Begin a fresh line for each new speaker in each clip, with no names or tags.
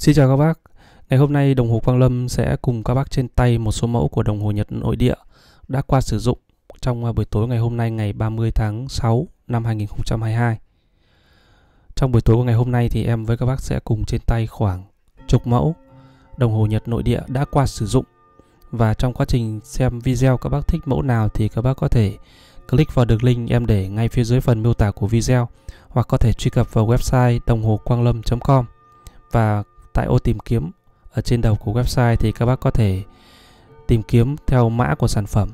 Xin chào các bác, ngày hôm nay đồng hồ Quang Lâm sẽ cùng các bác trên tay một số mẫu của đồng hồ Nhật nội địa đã qua sử dụng trong à, buổi tối ngày hôm nay ngày 30 tháng 6 năm 2022. Trong buổi tối của ngày hôm nay thì em với các bác sẽ cùng trên tay khoảng chục mẫu đồng hồ Nhật nội địa đã qua sử dụng và trong quá trình xem video các bác thích mẫu nào thì các bác có thể click vào đường link em để ngay phía dưới phần miêu tả của video hoặc có thể truy cập vào website đồng hồ Quang lâm com và tại ô tìm kiếm ở trên đầu của website thì các bác có thể tìm kiếm theo mã của sản phẩm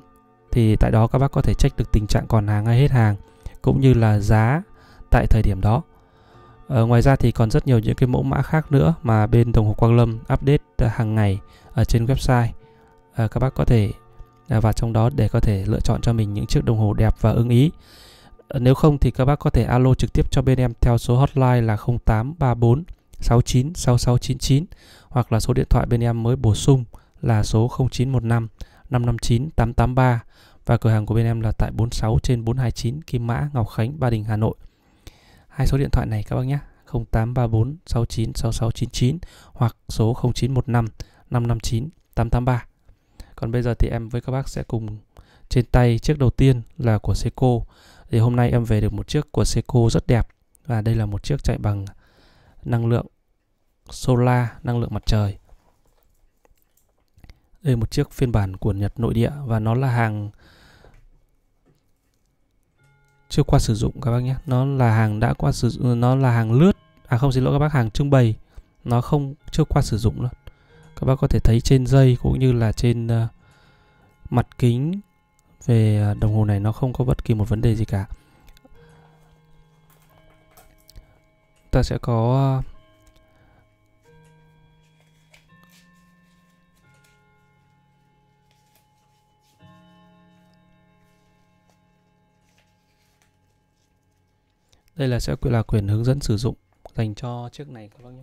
thì tại đó các bác có thể check được tình trạng còn hàng hay hết hàng cũng như là giá tại thời điểm đó. Ờ, ngoài ra thì còn rất nhiều những cái mẫu mã khác nữa mà bên đồng hồ Quang Lâm update ờ, hàng ngày ở trên website. À, các bác có thể ờ, vào trong đó để có thể lựa chọn cho mình những chiếc đồng hồ đẹp và ưng ý. nếu không thì các bác có thể alo trực tiếp cho bên em theo số hotline là 0834 69 6699 hoặc là số điện thoại bên em mới bổ sung là số 0915 559 883 và cửa hàng của bên em là tại 46 trên 429 Kim Mã, Ngọc Khánh, Ba Đình, Hà Nội. Hai số điện thoại này các bác nhé, 0834 69 6699 hoặc số 0915 559 883. Còn bây giờ thì em với các bác sẽ cùng trên tay chiếc đầu tiên là của Seiko. Thì hôm nay em về được một chiếc của Seiko rất đẹp và đây là một chiếc chạy bằng năng lượng solar, năng lượng mặt trời. Đây là một chiếc phiên bản của Nhật nội địa và nó là hàng chưa qua sử dụng các bác nhé. Nó là hàng đã qua sử dụng, nó là hàng lướt. À không xin lỗi các bác, hàng trưng bày. Nó không chưa qua sử dụng luôn. Các bác có thể thấy trên dây cũng như là trên uh, mặt kính về ờ, đồng hồ này nó không có bất kỳ một vấn đề gì cả ta sẽ có ờ, Đây là sẽ là quyền hướng dẫn sử dụng dành cho chiếc này các bác nhé.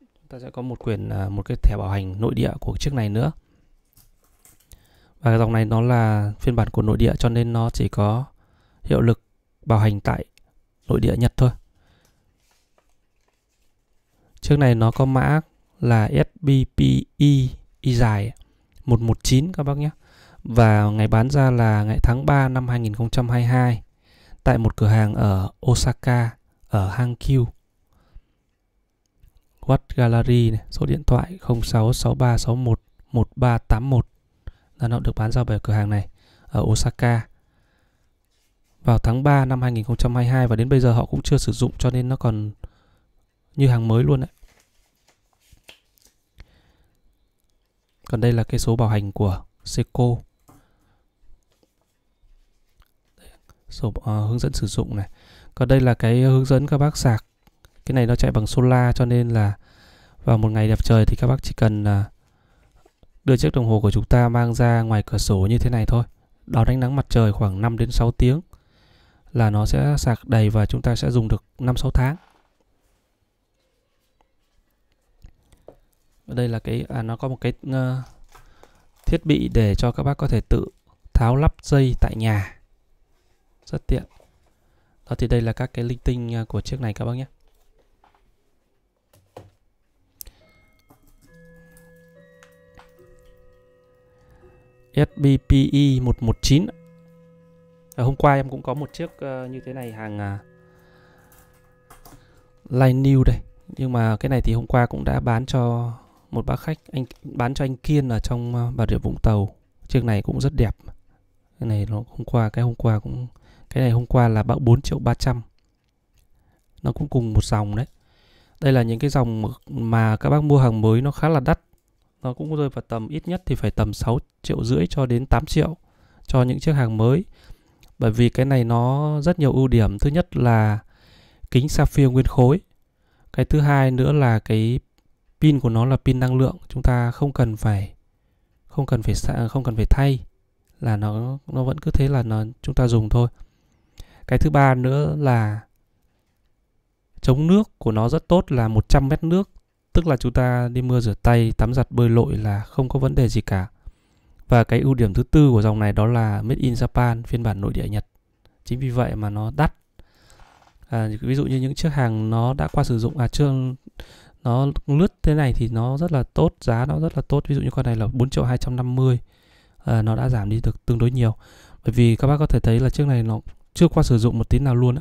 Chúng ta sẽ có một quyền à, một cái thẻ bảo hành nội địa của chiếc này nữa. Và dòng này nó là phiên bản của nội địa cho nên nó chỉ có hiệu lực bảo hành tại nội địa Nhật thôi. Chiếc này nó có mã là FBPE y dài 119 các bác nhé. Và ngày bán ra là ngày tháng 3 năm 2022 tại một cửa hàng ở Osaka ở Hankyu. Watt Gallery này, số điện thoại 0663611381 là nó được bán ra bởi cửa hàng này ở Osaka vào tháng 3 năm 2022 và đến bây giờ họ cũng chưa sử dụng cho nên nó còn như hàng mới luôn đấy. Còn đây là cái số bảo hành của Seiko. Sổ, uh, ờ, hướng dẫn sử dụng này. Còn đây là cái hướng dẫn các bác sạc. Cái này nó chạy bằng solar cho nên là vào một ngày đẹp trời thì các bác chỉ cần uh, đưa chiếc đồng hồ của chúng ta mang ra ngoài cửa sổ như thế này thôi. Đón ánh nắng mặt trời khoảng 5 đến 6 tiếng là nó sẽ sạc đầy và chúng ta sẽ dùng được 5-6 tháng ở đây là cái à, nó có một cái uh, thiết bị để cho các bác có thể tự tháo lắp dây tại nhà rất tiện đó thì đây là các cái linh tinh ờ, của chiếc này các bác nhé SBPE 119 Ờ, hôm qua em cũng có một chiếc uh, như thế này hàng uh, line new đây nhưng mà cái này thì hôm qua cũng đã bán cho một bác khách anh bán cho anh Kiên ở trong uh, Bà Rịa Vũng Tàu chiếc này cũng rất đẹp cái này nó hôm qua cái hôm qua cũng cái này hôm qua là bác 4 triệu 300 nó cũng cùng một dòng đấy đây là những cái dòng mà các bác mua hàng mới nó khá là đắt nó cũng rơi vào tầm ít nhất thì phải tầm 6 triệu rưỡi cho đến 8 triệu cho những chiếc hàng mới bởi vì cái này nó rất nhiều ưu điểm thứ nhất là kính sapphire nguyên khối cái thứ hai nữa là cái pin của nó là pin năng lượng chúng ta không cần phải không cần phải không cần phải thay là nó nó vẫn cứ thế là nó chúng ta dùng thôi cái thứ ba nữa là chống nước của nó rất tốt là 100 mét nước tức là chúng ta đi mưa rửa tay tắm giặt bơi lội là không có vấn đề gì cả và cái ưu điểm thứ tư của dòng này đó là made in Japan, phiên bản nội địa Nhật. Chính vì vậy mà nó đắt. À, ví dụ như những chiếc hàng nó đã qua sử dụng à chưa nó lướt thế này thì nó rất là tốt, giá nó rất là tốt. Ví dụ như con này là 4 triệu 250. À, nó đã giảm đi được tương đối nhiều. Bởi vì các bác có thể thấy là chiếc này nó chưa qua sử dụng một tí nào luôn á.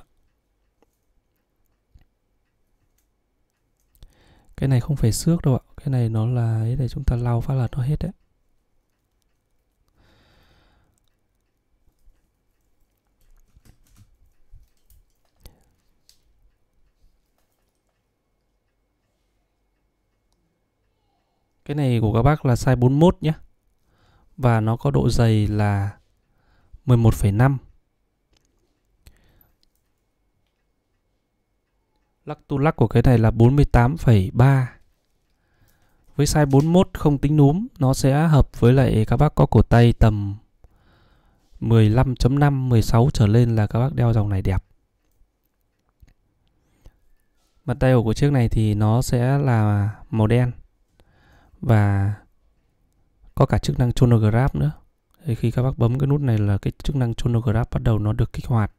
Cái này không phải xước đâu ạ. Cái này nó là để chúng ta lau phát là nó hết đấy. Cái này của các bác là size 41 nhé. Và nó có độ dày là 11,5. Lắc tu lắc của cái này là 48,3. Với size 41 không tính núm, nó sẽ hợp với lại các bác có cổ tay tầm 15.5, 16 trở lên là các bác đeo dòng này đẹp. Mặt tay ổ của chiếc này thì nó sẽ là màu đen và có cả chức năng chronograph nữa thì khi các bác bấm cái nút này là cái chức năng chronograph bắt đầu nó được kích hoạt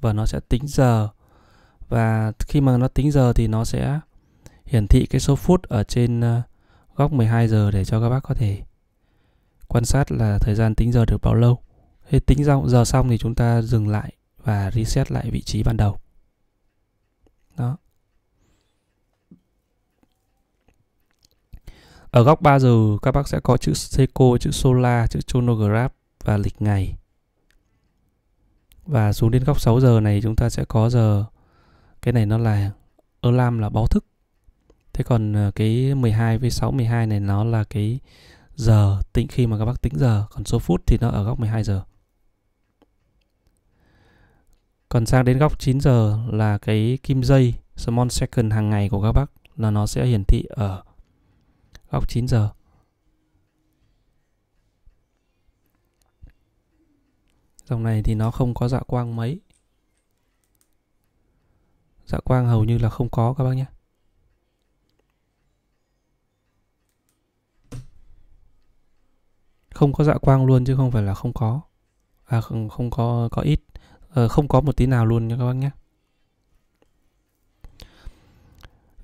và nó sẽ tính giờ và khi mà nó tính giờ thì nó sẽ hiển thị cái số phút ở trên ờ, góc 12 giờ để cho các bác có thể quan sát là thời gian tính giờ được bao lâu. Thế tính ra giờ xong thì chúng ta dừng lại và reset lại vị trí ban đầu. Đó. Ở góc 3 giờ các bác sẽ có chữ Seiko, chữ Solar, chữ Chronograph và lịch ngày. Và xuống đến góc 6 giờ này chúng ta sẽ có giờ cái này nó là alarm là báo thức. Thế còn ờ, cái 12 với 6 12 này nó là cái giờ tính khi mà các bác tính giờ, còn số phút thì nó ở góc 12 giờ. Còn sang đến góc 9 giờ là cái kim dây small second hàng ngày của các bác là nó sẽ hiển thị ở góc 9 giờ. Dòng này thì nó không có dạ quang mấy. Dạ quang hầu như là không có các bác nhé. Không có dạ quang luôn chứ không phải là không có. À không, không có có ít ờ, không có một tí nào luôn nha các bác nhé.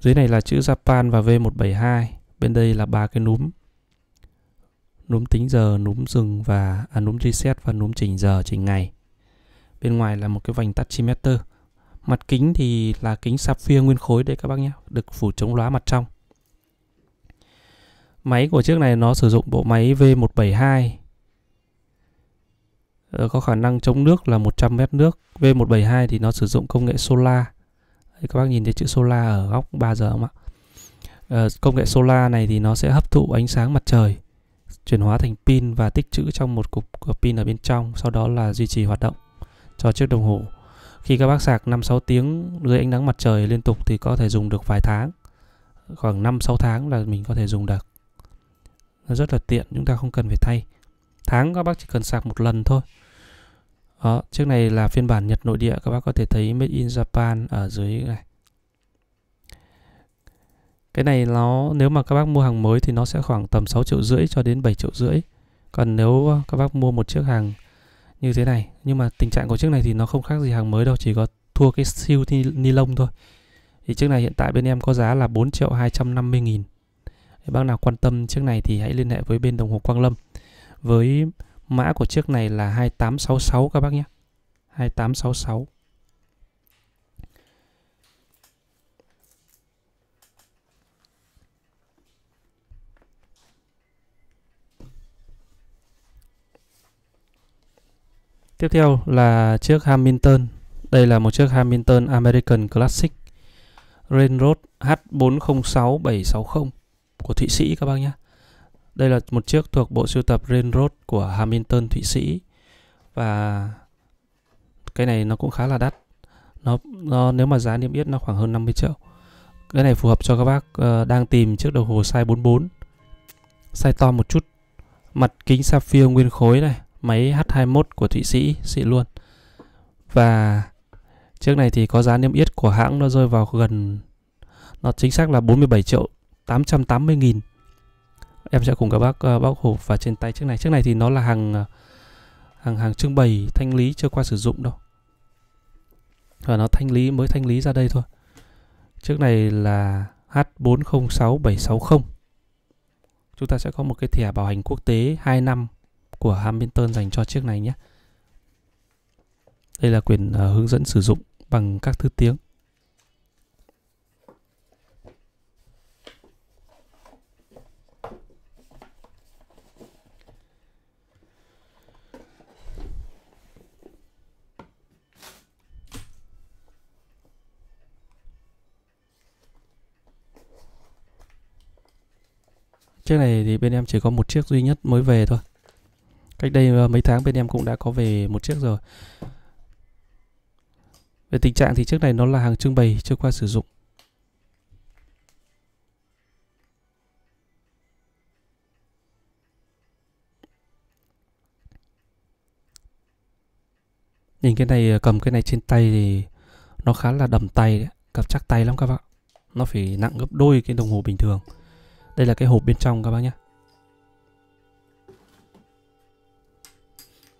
Dưới này là chữ Japan và V172 bên đây là ba cái núm núm tính giờ núm dừng và à, núm reset và núm chỉnh giờ chỉnh ngày bên ngoài là một cái vành tachymeter mặt kính thì là kính sapphire nguyên khối đấy các bác nhé được phủ chống lóa mặt trong máy của chiếc này nó sử dụng bộ máy V172 ờ, có khả năng chống nước là 100 mét nước V172 thì nó sử dụng công nghệ solar Đấy, các bác nhìn thấy chữ solar ở góc 3 giờ không ạ Ờ, công nghệ solar này thì nó sẽ hấp thụ ánh sáng mặt trời chuyển hóa thành pin và tích trữ trong một cục pin ở bên trong sau đó là duy trì hoạt động cho chiếc đồng hồ khi các bác sạc 5-6 tiếng dưới ánh nắng mặt trời liên tục thì có thể dùng được vài tháng khoảng 5-6 tháng là mình có thể dùng được nó rất là tiện chúng ta không cần phải thay tháng các bác chỉ cần sạc một lần thôi đó, chiếc này là phiên bản Nhật nội địa các bác có thể thấy made in Japan ở dưới này cái này nó nếu mà các bác mua hàng mới thì nó sẽ khoảng tầm 6 triệu rưỡi cho đến 7 triệu rưỡi còn nếu ờ, các bác mua một chiếc hàng như thế này nhưng mà tình trạng của chiếc này thì nó không khác gì hàng mới đâu chỉ có thua cái siêu ni, ni lông thôi thì chiếc này hiện tại bên em có giá là 4 triệu 250 nghìn bác nào quan tâm chiếc này thì hãy liên hệ với bên đồng hồ Quang Lâm với mã của chiếc này là 2866 các bác nhé 2866 Tiếp theo là chiếc Hamilton. Đây là một chiếc Hamilton American Classic Railroad H406760 của Thụy Sĩ các bác nhé. Đây là một chiếc thuộc bộ sưu tập Railroad của Hamilton Thụy Sĩ và cái này nó cũng khá là đắt. Nó, nó nếu mà giá niêm yết nó khoảng hơn 50 triệu. Cái này phù hợp cho các bác uh, đang tìm chiếc đồng hồ size 44. Size to một chút. Mặt kính sapphire nguyên khối này máy H21 của Thụy Sĩ xịn luôn và chiếc này thì có giá niêm yết của hãng nó rơi vào gần nó chính xác là 47 triệu 880 nghìn em sẽ cùng các bác uh, ờ, bóc hộp và trên tay chiếc này chiếc này thì nó là hàng ờ, hàng hàng trưng bày thanh lý chưa qua sử dụng đâu và nó thanh lý mới thanh lý ra đây thôi chiếc này là H406760 chúng ta sẽ có một cái thẻ bảo hành quốc tế 2 năm của Hamilton dành cho chiếc này nhé. Đây là quyển uh, à, hướng dẫn sử dụng bằng các thứ tiếng. Chiếc này thì bên em chỉ có một chiếc duy nhất mới về thôi cách đây ờ, mấy tháng bên em cũng đã có về một chiếc rồi về tình trạng thì chiếc này nó là hàng trưng bày chưa qua sử dụng Nhìn cái này ờ, cầm cái này trên tay thì nó khá là đầm tay đấy, cầm chắc tay lắm các bạn. Nó phải nặng gấp đôi cái đồng hồ bình thường. Đây là cái hộp bên trong các bác nhé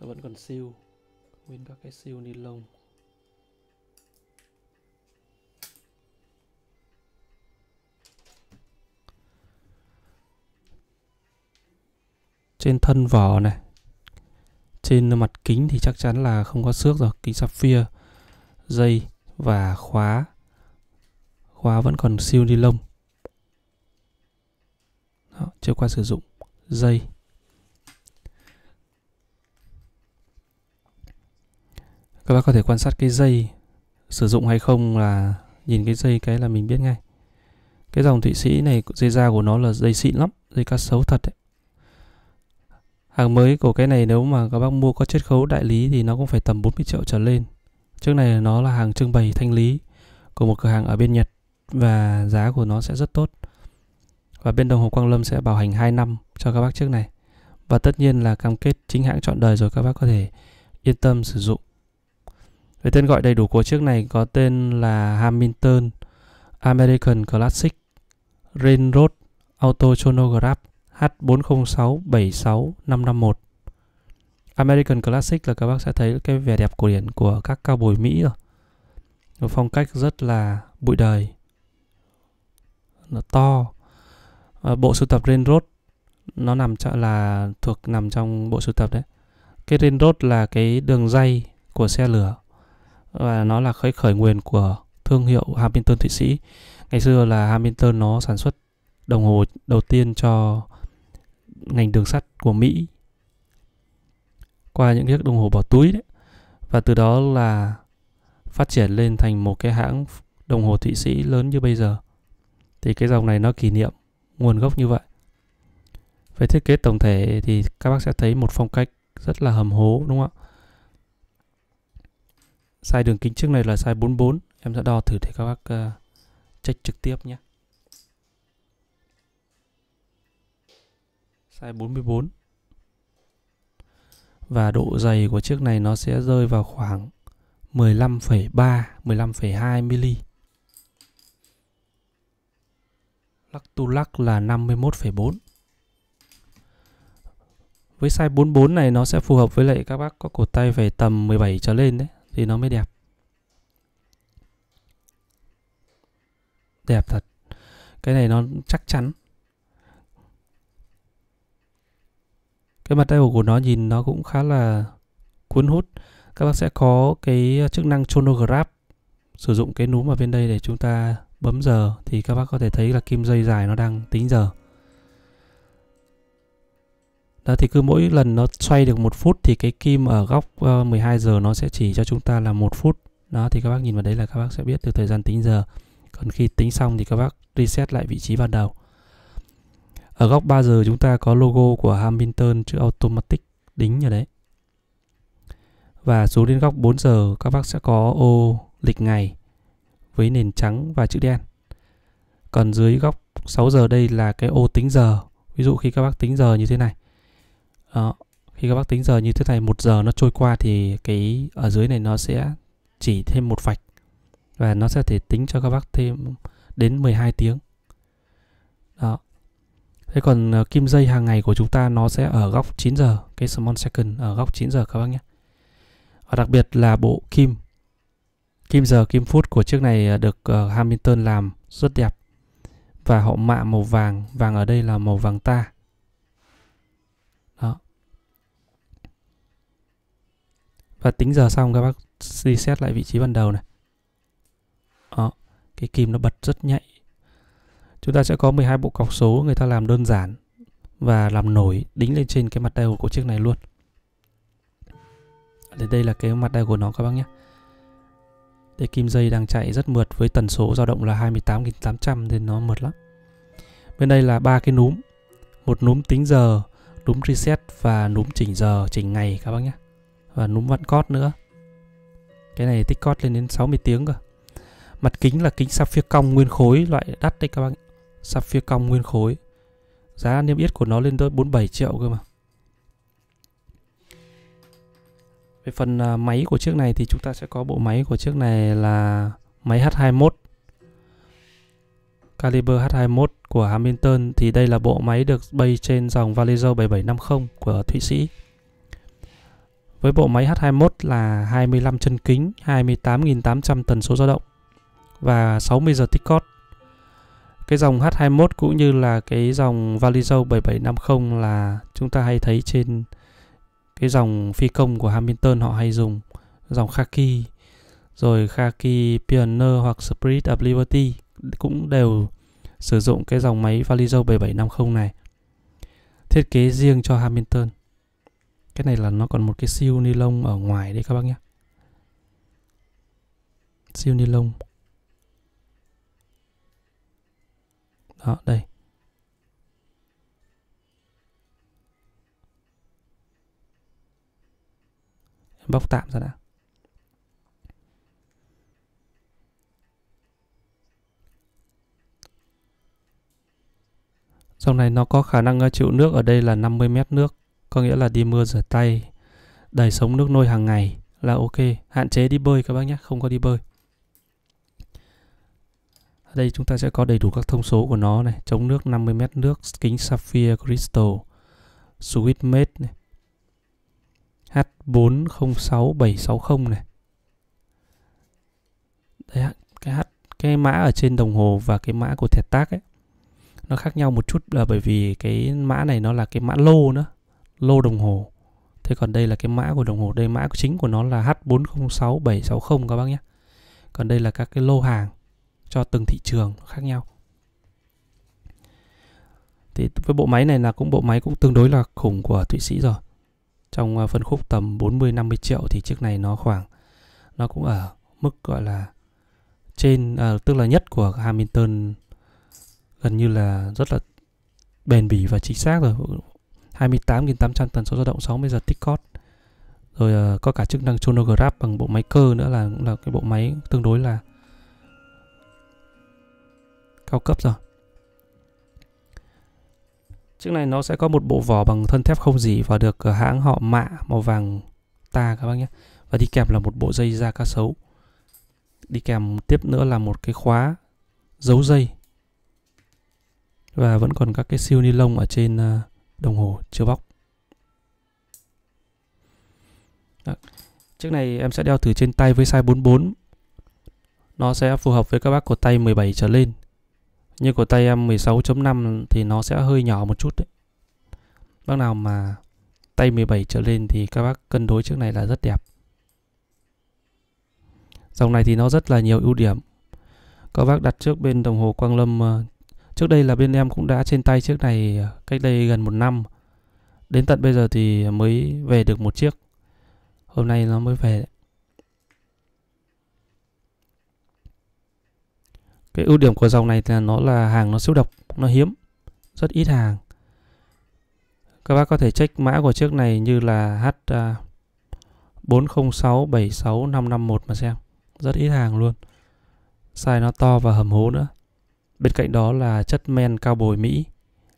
nó vẫn còn siêu nguyên các cái siêu ni lông trên thân vỏ này trên mặt kính thì chắc chắn là không có xước rồi kính sapphire dây và khóa khóa vẫn còn siêu ni lông Đó, chưa qua sử dụng dây các bác có thể quan sát cái dây sử dụng hay không là nhìn cái dây cái là mình biết ngay cái dòng thụy sĩ này dây da của nó là dây xịn lắm dây cá sấu thật đấy hàng mới của cái này nếu mà các bác mua có chiết khấu đại lý thì nó cũng phải tầm 40 triệu trở lên trước này nó là hàng trưng bày thanh lý của một cửa hàng ở bên Nhật và giá của nó sẽ rất tốt và bên đồng hồ Quang Lâm sẽ bảo hành 2 năm cho các bác trước này và tất nhiên là cam kết chính hãng chọn đời rồi các bác có thể yên tâm sử dụng với tên gọi đầy đủ của chiếc này có tên là Hamilton American Classic Railroad chronograph H40676551 American Classic là các bác sẽ thấy cái vẻ đẹp cổ điển của các cao bồi Mỹ rồi. Một phong cách rất là bụi đời. Nó to. bộ sưu tập Railroad nó nằm cho là thuộc nằm trong bộ sưu tập đấy. Cái Railroad là cái đường dây của xe lửa và nó là khởi khởi nguồn của thương hiệu Hamilton Thụy Sĩ. Ngày xưa là Hamilton nó sản xuất đồng hồ đầu tiên cho ngành đường sắt của Mỹ qua những chiếc đồng hồ bỏ túi đấy. Và từ đó là phát triển lên thành một cái hãng đồng hồ Thụy Sĩ lớn như bây giờ. Thì cái dòng này nó kỷ niệm nguồn gốc như vậy. Về thiết kế tổng thể thì các bác sẽ thấy một phong cách rất là hầm hố đúng không ạ? size đường kính trước này là size 44 em sẽ đo thử để các bác uh, check trực tiếp nhé size 44 và độ dày của chiếc này nó sẽ rơi vào khoảng 15,3 15,2 mm lắc tu lắc là 51,4 với size 44 này nó sẽ phù hợp với lại các bác có cổ tay về tầm 17 trở lên đấy thì nó mới đẹp đẹp thật cái này nó chắc chắn cái mặt eo của nó nhìn nó cũng khá là cuốn hút các bác sẽ có cái ờ, chức năng chronograph sử dụng cái núm ở bên đây để chúng ta bấm giờ thì các bác có thể thấy là kim dây dài nó đang tính giờ đó thì cứ mỗi lần nó xoay được một phút thì cái kim ở góc uh, ờ, 12 giờ nó sẽ chỉ cho chúng ta là một phút đó thì các bác nhìn vào đấy là các bác sẽ biết được thời gian tính giờ còn khi tính xong thì các bác reset lại vị trí ban đầu ở góc 3 giờ chúng ta có logo của Hamilton chữ automatic đính ở đấy và xuống đến góc 4 giờ các bác sẽ có ô lịch ngày với nền trắng và chữ đen còn dưới góc 6 giờ đây là cái ô tính giờ ví dụ khi các bác tính giờ như thế này đó. Ờ, khi các bác tính giờ như thế này, một giờ nó trôi qua thì cái ở dưới này nó sẽ chỉ thêm một vạch và nó sẽ thể tính cho các bác thêm đến 12 tiếng. Đó. Thế còn ờ, kim dây hàng ngày của chúng ta nó sẽ ở góc 9 giờ, cái small second ở góc 9 giờ các bác nhé. Và đặc biệt là bộ kim. Kim giờ, kim phút của chiếc này ờ, được Hamilton làm rất đẹp. Và họ mạ màu vàng, vàng ở đây là màu vàng ta. và tính giờ xong các bác reset lại vị trí ban đầu này đó cái kim nó bật rất nhạy chúng ta sẽ có 12 bộ cọc số người ta làm đơn giản và làm nổi đính lên trên cái mặt đầu của chiếc này luôn đây đây là cái mặt đây của nó các bác nhé Đây kim dây đang chạy rất mượt với tần số dao động là 28.800 nên nó mượt lắm Bên đây là ba cái núm Một núm tính giờ, núm reset và núm chỉnh giờ, chỉnh ngày các bác nhé và núm vặn cót nữa cái này tích cót lên đến 60 tiếng cơ mặt kính là kính sapphire cong nguyên khối loại đắt đấy các bạn sapphire cong nguyên khối giá niêm yết của nó lên tới 47 triệu cơ mà về phần à, máy của chiếc này thì chúng ta sẽ có bộ máy của chiếc này là máy H21 caliber H21 của Hamilton thì đây là bộ máy được bay trên dòng Valaiso 7750 của Thụy Sĩ với bộ máy H21 là 25 chân kính, 28.800 tần số dao động và 60 giờ tích cót. Cái dòng H21 cũng như là cái dòng Valizo 7750 là chúng ta hay thấy trên cái dòng phi công của Hamilton họ hay dùng dòng Khaki rồi Khaki Pioneer hoặc Spirit of Liberty cũng đều sử dụng cái dòng máy Valizo 7750 này thiết kế riêng cho Hamilton cái này là nó còn một cái siêu ni lông ở ngoài đấy các bác nhé siêu ni lông đó đây bóc tạm ra đã Dòng này nó có khả năng ờ, chịu nước ở đây là 50 mét nước có nghĩa là đi mưa rửa tay đầy sống nước nôi hàng ngày là ok hạn chế đi bơi các bác nhé không có đi bơi ở đây chúng ta sẽ có đầy đủ các thông số của nó này chống nước 50 mét nước kính sapphire crystal switch mate này H406760 này đấy cái H cái mã ở trên đồng hồ và cái mã của thẻ tác ấy nó khác nhau một chút là bởi vì cái mã này nó là cái mã lô nữa lô đồng hồ thế còn đây là cái mã của đồng hồ đây mã chính của nó là H406760 các bác nhé còn đây là các cái lô hàng cho từng thị trường khác nhau thì với bộ máy này là cũng bộ máy cũng tương đối là khủng của Thụy Sĩ rồi trong à, phân khúc tầm 40 50 triệu thì chiếc này nó khoảng nó cũng ở mức gọi là trên à, tức là nhất của Hamilton gần như là rất là bền bỉ và chính xác rồi 28.800 tần số dao động 60 giờ Ticcott rồi uh, có cả chức năng chronograph bằng bộ máy cơ nữa là cũng là cái bộ máy tương đối là cao cấp rồi chiếc này nó sẽ có một bộ vỏ bằng thân thép không dỉ và được ờ, hãng họ mạ màu vàng ta các bác nhé và đi kèm là một bộ dây da cá sấu đi kèm tiếp nữa là một cái khóa giấu dây và vẫn còn các cái siêu ni lông ở trên uh, đồng hồ chưa bóc Đó. chiếc này em sẽ đeo thử trên tay với size 44 nó sẽ phù hợp với các bác cổ tay 17 trở lên như cổ tay em 16.5 thì nó sẽ hơi nhỏ một chút đấy bác nào mà tay 17 trở lên thì các bác cân đối chiếc này là rất đẹp dòng này thì nó rất là nhiều ưu điểm các bác đặt trước bên đồng hồ Quang Lâm ờ, trước đây là bên em cũng đã trên tay chiếc này ờ, cách đây gần một năm đến tận bây giờ thì mới về được một chiếc hôm nay nó mới về cái ưu điểm của dòng này là nó là hàng nó siêu độc nó hiếm rất ít hàng các bác có thể check mã của chiếc này như là h 406 76 551 mà xem rất ít hàng luôn size nó to và hầm hố nữa Bên cạnh đó là chất men cao bồi Mỹ,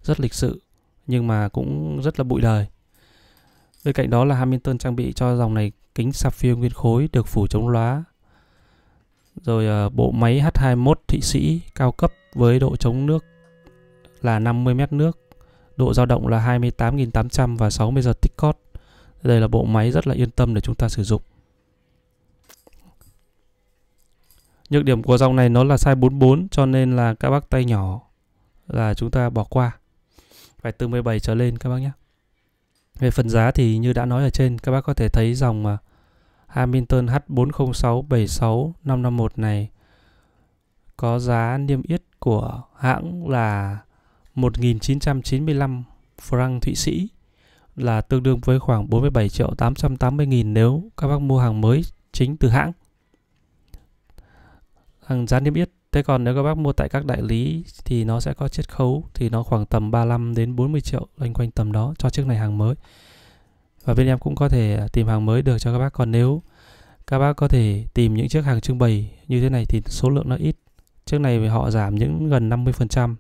rất lịch sự nhưng mà cũng rất là bụi đời. Bên cạnh đó là Hamilton trang bị cho dòng này kính sapphire nguyên khối được phủ chống lóa. Rồi ờ, bộ máy H21 thị Sĩ cao cấp với độ chống nước là 50 mét nước, độ dao động là 28.800 và 60 giờ tích cót. Đây là bộ máy rất là yên tâm để chúng ta sử dụng. Nhược điểm của dòng này nó là size 44 cho nên là các bác tay nhỏ là chúng ta bỏ qua. Phải từ 17 trở lên các bác nhé. Về phần giá thì như đã nói ở trên các bác có thể thấy dòng mà Hamilton H40676551 này có giá niêm yết của hãng là 1995 franc Thụy Sĩ là tương đương với khoảng 47 triệu 880 nghìn nếu các bác mua hàng mới chính từ hãng hàng giá niêm yết thế còn nếu các bác mua tại các đại lý thì nó sẽ có chiết khấu thì nó khoảng tầm 35 đến 40 triệu loanh quanh tầm đó cho chiếc này hàng mới và bên em cũng có thể tìm hàng mới được cho các bác còn nếu các bác có thể tìm những chiếc hàng trưng bày như thế này thì số lượng nó ít chiếc này họ giảm những gần 50%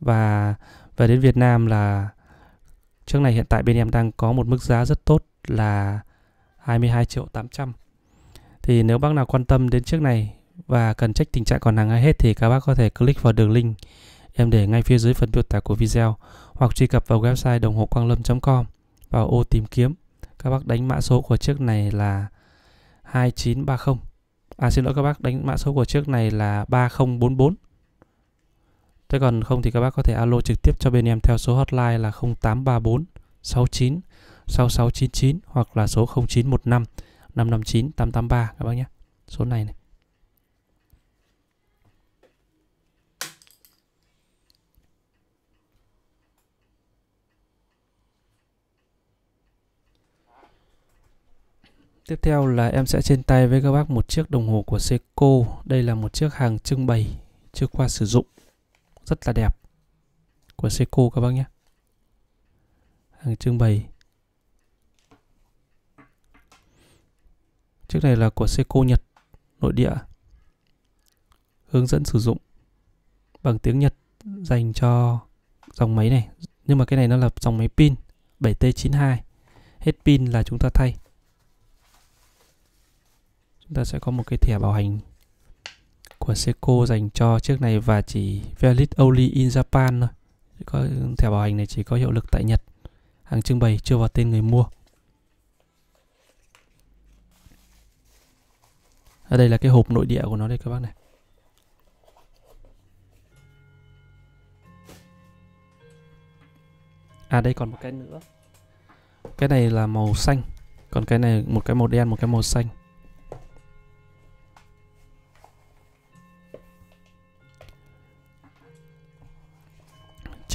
và về đến Việt Nam là chiếc này hiện tại bên em đang có một mức giá rất tốt là 22 triệu 800 thì nếu bác nào quan tâm đến chiếc này và cần check tình trạng còn hàng hay hết thì các bác có thể click vào đường link em để ngay phía dưới phần miêu tả của video hoặc truy cập vào website đồng hồ quang lâm.com vào ô tìm kiếm các bác đánh mã số của chiếc này là 2930 à xin lỗi các bác đánh mã số của chiếc này là 3044 thế còn không thì các bác có thể alo trực tiếp cho bên em theo số hotline là 0834 69 6699 hoặc là số 0915 559 883 các bác nhé số này này Tiếp theo là em sẽ trên tay với các bác một chiếc đồng hồ của Seiko. Đây là một chiếc hàng trưng bày chưa qua sử dụng. Rất là đẹp. Của Seiko các bác nhé. Hàng trưng bày. Chiếc này là của Seiko Nhật, nội địa. Hướng dẫn sử dụng bằng tiếng Nhật dành cho dòng máy này. Nhưng mà cái này nó là dòng máy pin 7T92. Hết pin là chúng ta thay chúng ta sẽ có một cái thẻ bảo hành của Seiko dành cho chiếc này và chỉ valid only in Japan thôi có thẻ bảo hành này chỉ có hiệu lực tại Nhật hàng trưng bày chưa vào tên người mua ở đây là cái hộp nội địa của nó đây các bác này à đây còn một cái nữa cái này là màu xanh còn cái này một cái màu đen một cái màu xanh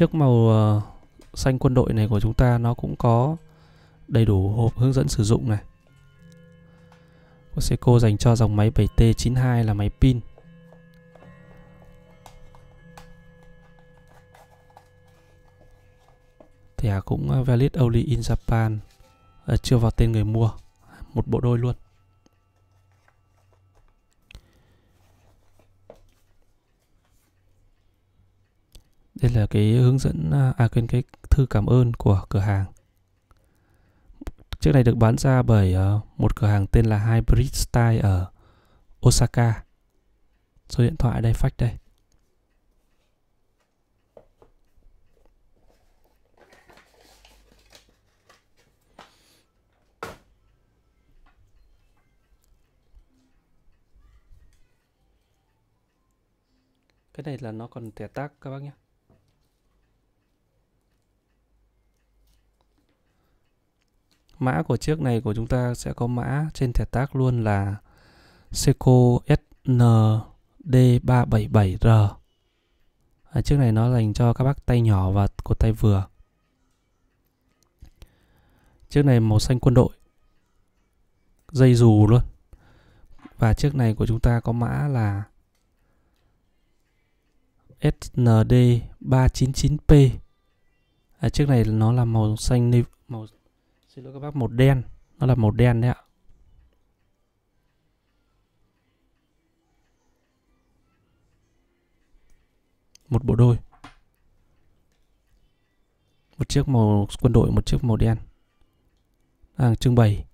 chiếc màu ờ, xanh quân đội này của chúng ta nó cũng có đầy đủ hộp hướng dẫn sử dụng này của Seiko dành cho dòng máy 7T92 là máy pin Thẻ cũng ờ, valid only in Japan à, Chưa vào tên người mua Một bộ đôi luôn đây là cái hướng dẫn à quên à, cái thư cảm ơn của cửa hàng chiếc này được bán ra bởi ờ, một cửa hàng tên là Hybrid Style ở Osaka số điện thoại đây fax đây cái này là nó còn tẻ tác các bác nhé mã của chiếc này của chúng ta sẽ có mã trên thẻ tác luôn là Seiko SND377R à, chiếc này nó dành cho các bác tay nhỏ và cột tay vừa chiếc này màu xanh quân đội dây dù luôn và chiếc này của chúng ta có mã là SND399P à, chiếc này nó là màu xanh màu xin lỗi các bác một đen nó là một đen đấy ạ một bộ đôi một chiếc màu quân đội một chiếc màu đen à, hàng trưng bày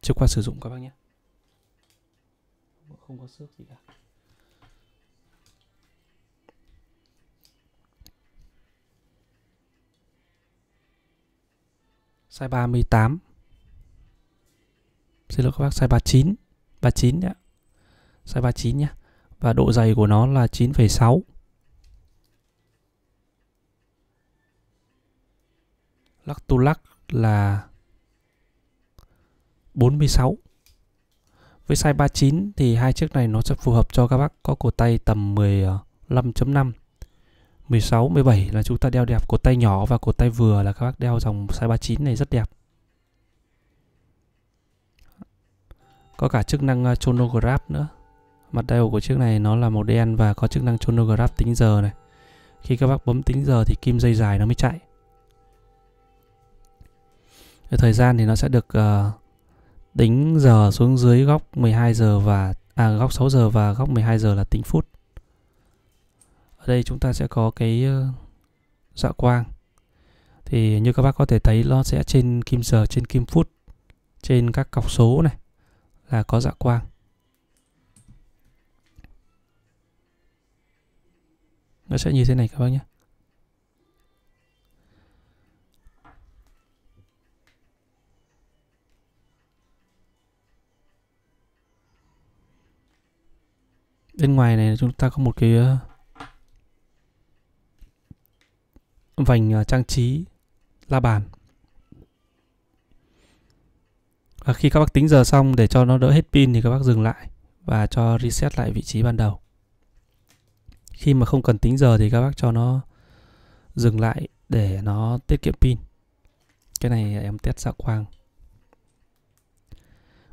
chưa qua sử dụng các bác nhé không có xước gì cả size 38 xin lỗi các bác size 39 39 nhé, size 39 nhé và độ dày của nó là 9,6 lắc tu lắc là 46 với size 39 thì hai chiếc này nó sẽ phù hợp cho các bác có cổ tay tầm 15.5 16, 17 là chúng ta đeo đẹp cột tay nhỏ và cột tay vừa là các bác đeo dòng size 39 này rất đẹp. Có cả chức năng ờ, chronograph nữa. Mặt đeo của chiếc này nó là màu đen và có chức năng chronograph tính giờ này. Khi các bác bấm tính giờ thì kim dây dài nó mới chạy. Thời gian thì nó sẽ được uh, tính giờ xuống dưới góc 12 giờ và à góc 6 giờ và góc 12 giờ là tính phút ở đây chúng ta sẽ có cái ờ, dạ quang thì như các bác có thể thấy nó sẽ trên kim giờ trên kim phút trên các cọc số này là có dạ quang nó sẽ như thế này các bác nhé bên ngoài này chúng ta có một cái ờ, vành à, trang trí la bàn và khi các bác tính giờ xong để cho nó đỡ hết pin thì các bác dừng lại và cho reset lại vị trí ban đầu khi mà không cần tính giờ thì các bác cho nó dừng lại để nó tiết kiệm pin cái này em test dạ quang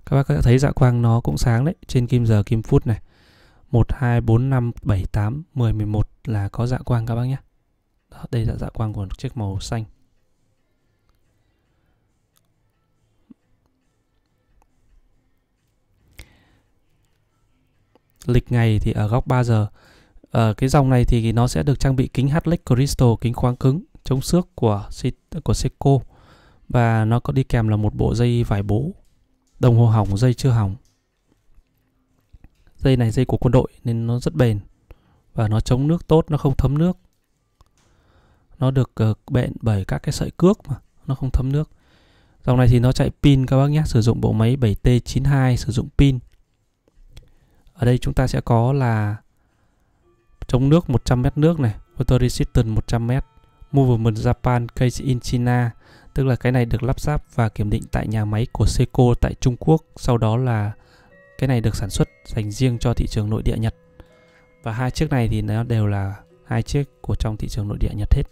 các bác đã thấy dạ quang nó cũng sáng đấy trên kim giờ kim phút này 1 2 4 5 7 8 10 11 là có dạ quang các bác nhé đây là dạ quang của chiếc màu xanh lịch ngày thì ở góc 3 giờ ở ờ, cái dòng này thì nó sẽ được trang bị kính h Crystal kính khoáng cứng chống xước của của Seiko và nó có đi kèm là một bộ dây vải bố đồng hồ hỏng dây chưa hỏng dây này dây của quân đội nên nó rất bền và nó chống nước tốt nó không thấm nước nó được uh, bện bởi các cái sợi cước mà nó không thấm nước dòng này thì nó chạy pin các bác nhé sử dụng bộ máy 7T92 sử dụng pin ở đây chúng ta sẽ có là chống nước 100m nước này auto resistance 100m movement Japan case in China tức là cái này được lắp ráp và kiểm định tại nhà máy của Seiko tại Trung Quốc sau đó là cái này được sản xuất dành riêng cho thị trường nội địa Nhật và hai chiếc này thì nó đều là hai chiếc của trong thị trường nội địa Nhật hết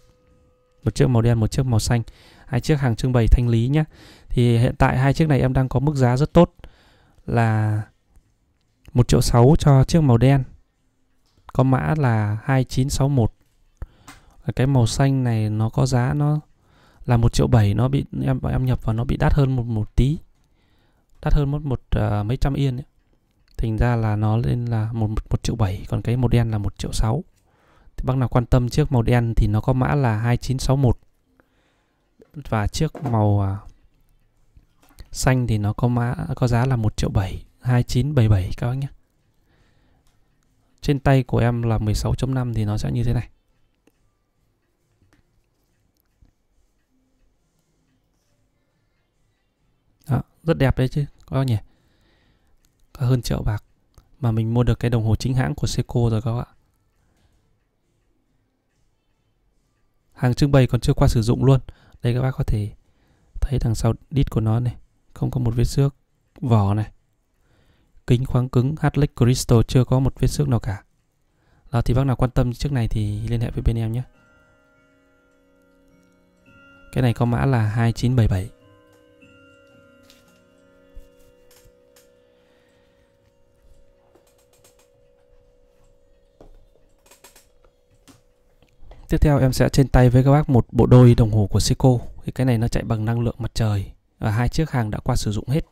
một chiếc màu đen một chiếc màu xanh hai chiếc hàng trưng bày thanh lý nhé thì hiện tại hai chiếc này em đang có mức giá rất tốt là một triệu sáu cho chiếc màu đen có mã là 2961 cái màu xanh này nó có giá nó là một triệu bảy nó bị em em nhập vào nó bị đắt hơn một một tí đắt hơn một một ờ, uh, mấy trăm yên ấy. thành ra là nó lên là một một triệu bảy còn cái màu đen là một triệu sáu thì bác nào quan tâm chiếc màu đen thì nó có mã là 2961 và chiếc màu à, xanh thì nó có mã có giá là 1 triệu 7 2977 các bác nhé trên tay của em là 16.5 thì nó sẽ như thế này Đó, rất đẹp đấy chứ các nhỉ cả hơn triệu bạc mà mình mua được cái đồng hồ chính hãng của Seiko rồi các bạn hàng trưng bày còn chưa qua sử dụng luôn đây các bác có thể thấy đằng sau đít của nó này không có một vết xước vỏ này kính khoáng cứng Hatlex Crystal chưa có một vết xước nào cả đó thì bác nào quan tâm chiếc này thì liên hệ với bên em nhé cái này có mã là 2977 tiếp theo em sẽ trên tay với các bác một bộ đôi đồng hồ của Seiko thì cái này nó chạy bằng năng lượng mặt trời và hai chiếc hàng đã qua sử dụng hết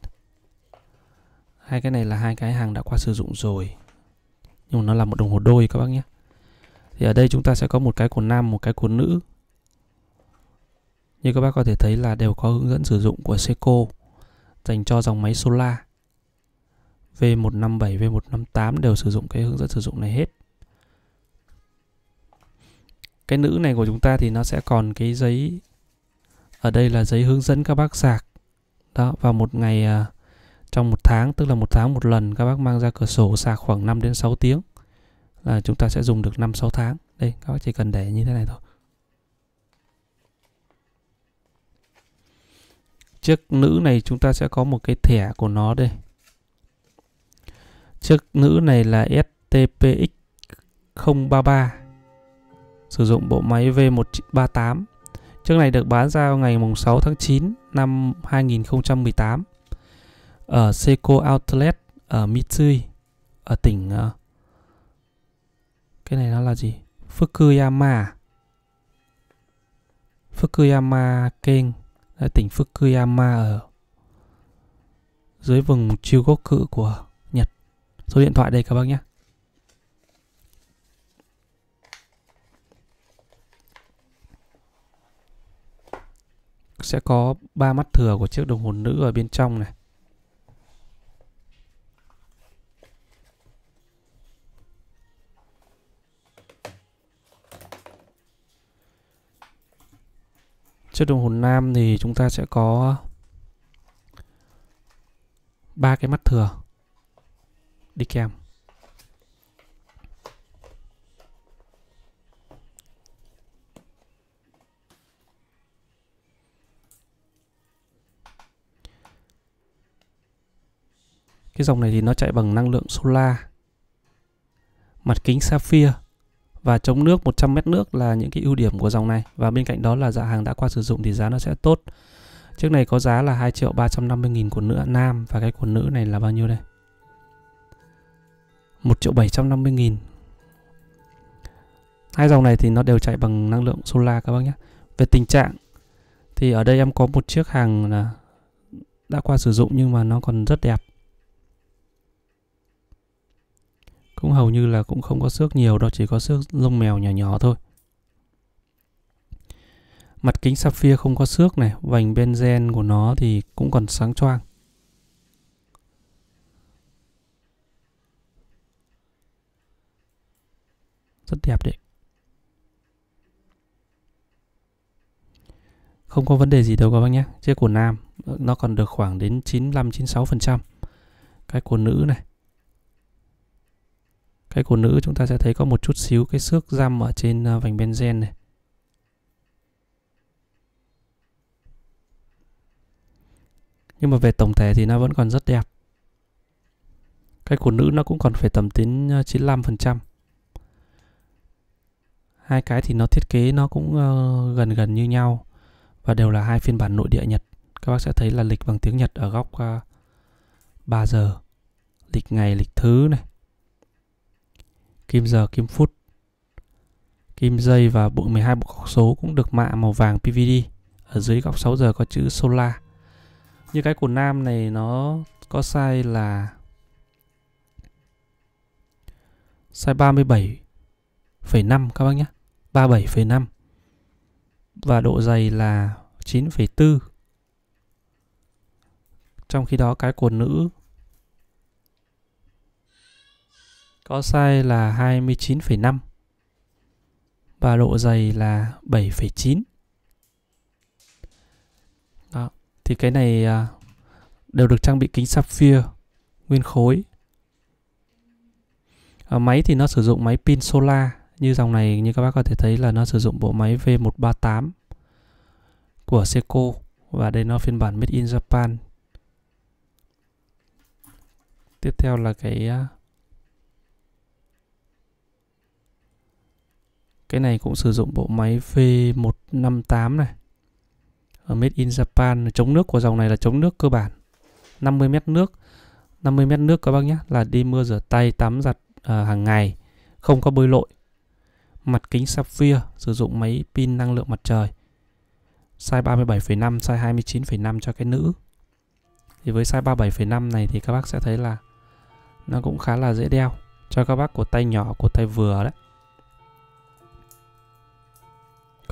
hai cái này là hai cái hàng đã qua sử dụng rồi nhưng nó là một đồng hồ đôi các bác nhé thì ở đây chúng ta sẽ có một cái của nam một cái của nữ như các bác có thể thấy là đều có hướng dẫn sử dụng của Seiko dành cho dòng máy Solar V157, V158 đều sử dụng cái hướng dẫn sử dụng này hết cái nữ này của chúng ta thì nó sẽ còn cái giấy ở đây là giấy hướng dẫn các bác sạc đó vào một ngày à, trong một tháng tức là một tháng một lần các bác mang ra cửa sổ sạc khoảng 5 đến 6 tiếng là chúng ta sẽ dùng được 5 6 tháng. Đây, các bác chỉ cần để như thế này thôi. Chiếc nữ này chúng ta sẽ có một cái thẻ của nó đây. Chiếc nữ này là STPX033 sử dụng bộ máy V138. Chiếc này được bán ra ngày 6 tháng 9 năm 2018 ở Seiko Outlet ở Mitsui ở tỉnh ờ, cái này nó là gì? Fukuyama. Fukuyama Ken là tỉnh Fukuyama ở dưới vùng Chugoku của Nhật. Số điện thoại đây các bác nhé. sẽ có ba mắt thừa của chiếc đồng hồ nữ ở bên trong này chiếc đồng hồ nam thì chúng ta sẽ có ba cái mắt thừa đi kèm cái dòng này thì nó chạy bằng năng lượng solar mặt kính sapphire và chống nước 100 mét nước là những cái ưu điểm của dòng này và bên cạnh đó là dạ hàng đã qua sử dụng thì giá nó sẽ tốt chiếc này có giá là 2 triệu 350 nghìn của nữ nam và cái của nữ này là bao nhiêu đây 1 triệu 750 nghìn hai dòng này thì nó đều chạy bằng năng lượng solar các bác nhé về tình trạng thì ở đây em có một chiếc hàng là đã qua sử dụng nhưng mà nó còn rất đẹp cũng hầu như là cũng không có xước nhiều đâu chỉ có xước lông mèo nhỏ nhỏ thôi mặt kính sapphire không có xước này vành benzen của nó thì cũng còn sáng choang rất đẹp đấy không có vấn đề gì đâu các bác nhé chiếc của nam nó còn được khoảng đến 95 96 phần trăm cái của nữ này cái của nữ chúng ta sẽ thấy có một chút xíu cái xước răm ở trên à, vành benzen này nhưng mà về tổng thể thì nó vẫn còn rất đẹp cái của nữ nó cũng còn phải tầm đến 95% à, hai cái thì nó thiết kế nó cũng ờ, gần gần như nhau và đều là hai phiên bản nội địa Nhật các bác sẽ thấy là lịch bằng tiếng Nhật ở góc uh, à, 3 giờ lịch ngày lịch thứ này kim giờ, kim phút, kim dây và bộ 12 bộ góc số cũng được mạ màu vàng PVD. Ở dưới góc 6 giờ có chữ Solar. Như cái của Nam này nó có size là size 37,5 các bác nhé. 37,5 và độ dày là 9,4 trong khi đó cái của nữ có size là 29,5 và độ dày là 7,9 đó thì cái này à, đều được trang bị kính sapphire nguyên khối à, máy thì nó sử dụng máy pin solar như dòng này như các bác có thể thấy là nó sử dụng bộ máy V138 của Seiko và đây nó phiên bản made in Japan tiếp theo là cái à, cái này cũng sử dụng bộ máy V158 này ở Made in Japan chống nước của dòng này là chống nước cơ bản 50 mét nước 50 mét nước các bác nhé là đi mưa rửa tay tắm giặt à, hàng ngày không có bơi lội mặt kính sapphire sử dụng máy pin năng lượng mặt trời size 37,5 size 29,5 cho cái nữ thì với size 37,5 này thì các bác sẽ thấy là nó cũng khá là dễ đeo cho các bác của tay nhỏ của tay vừa đấy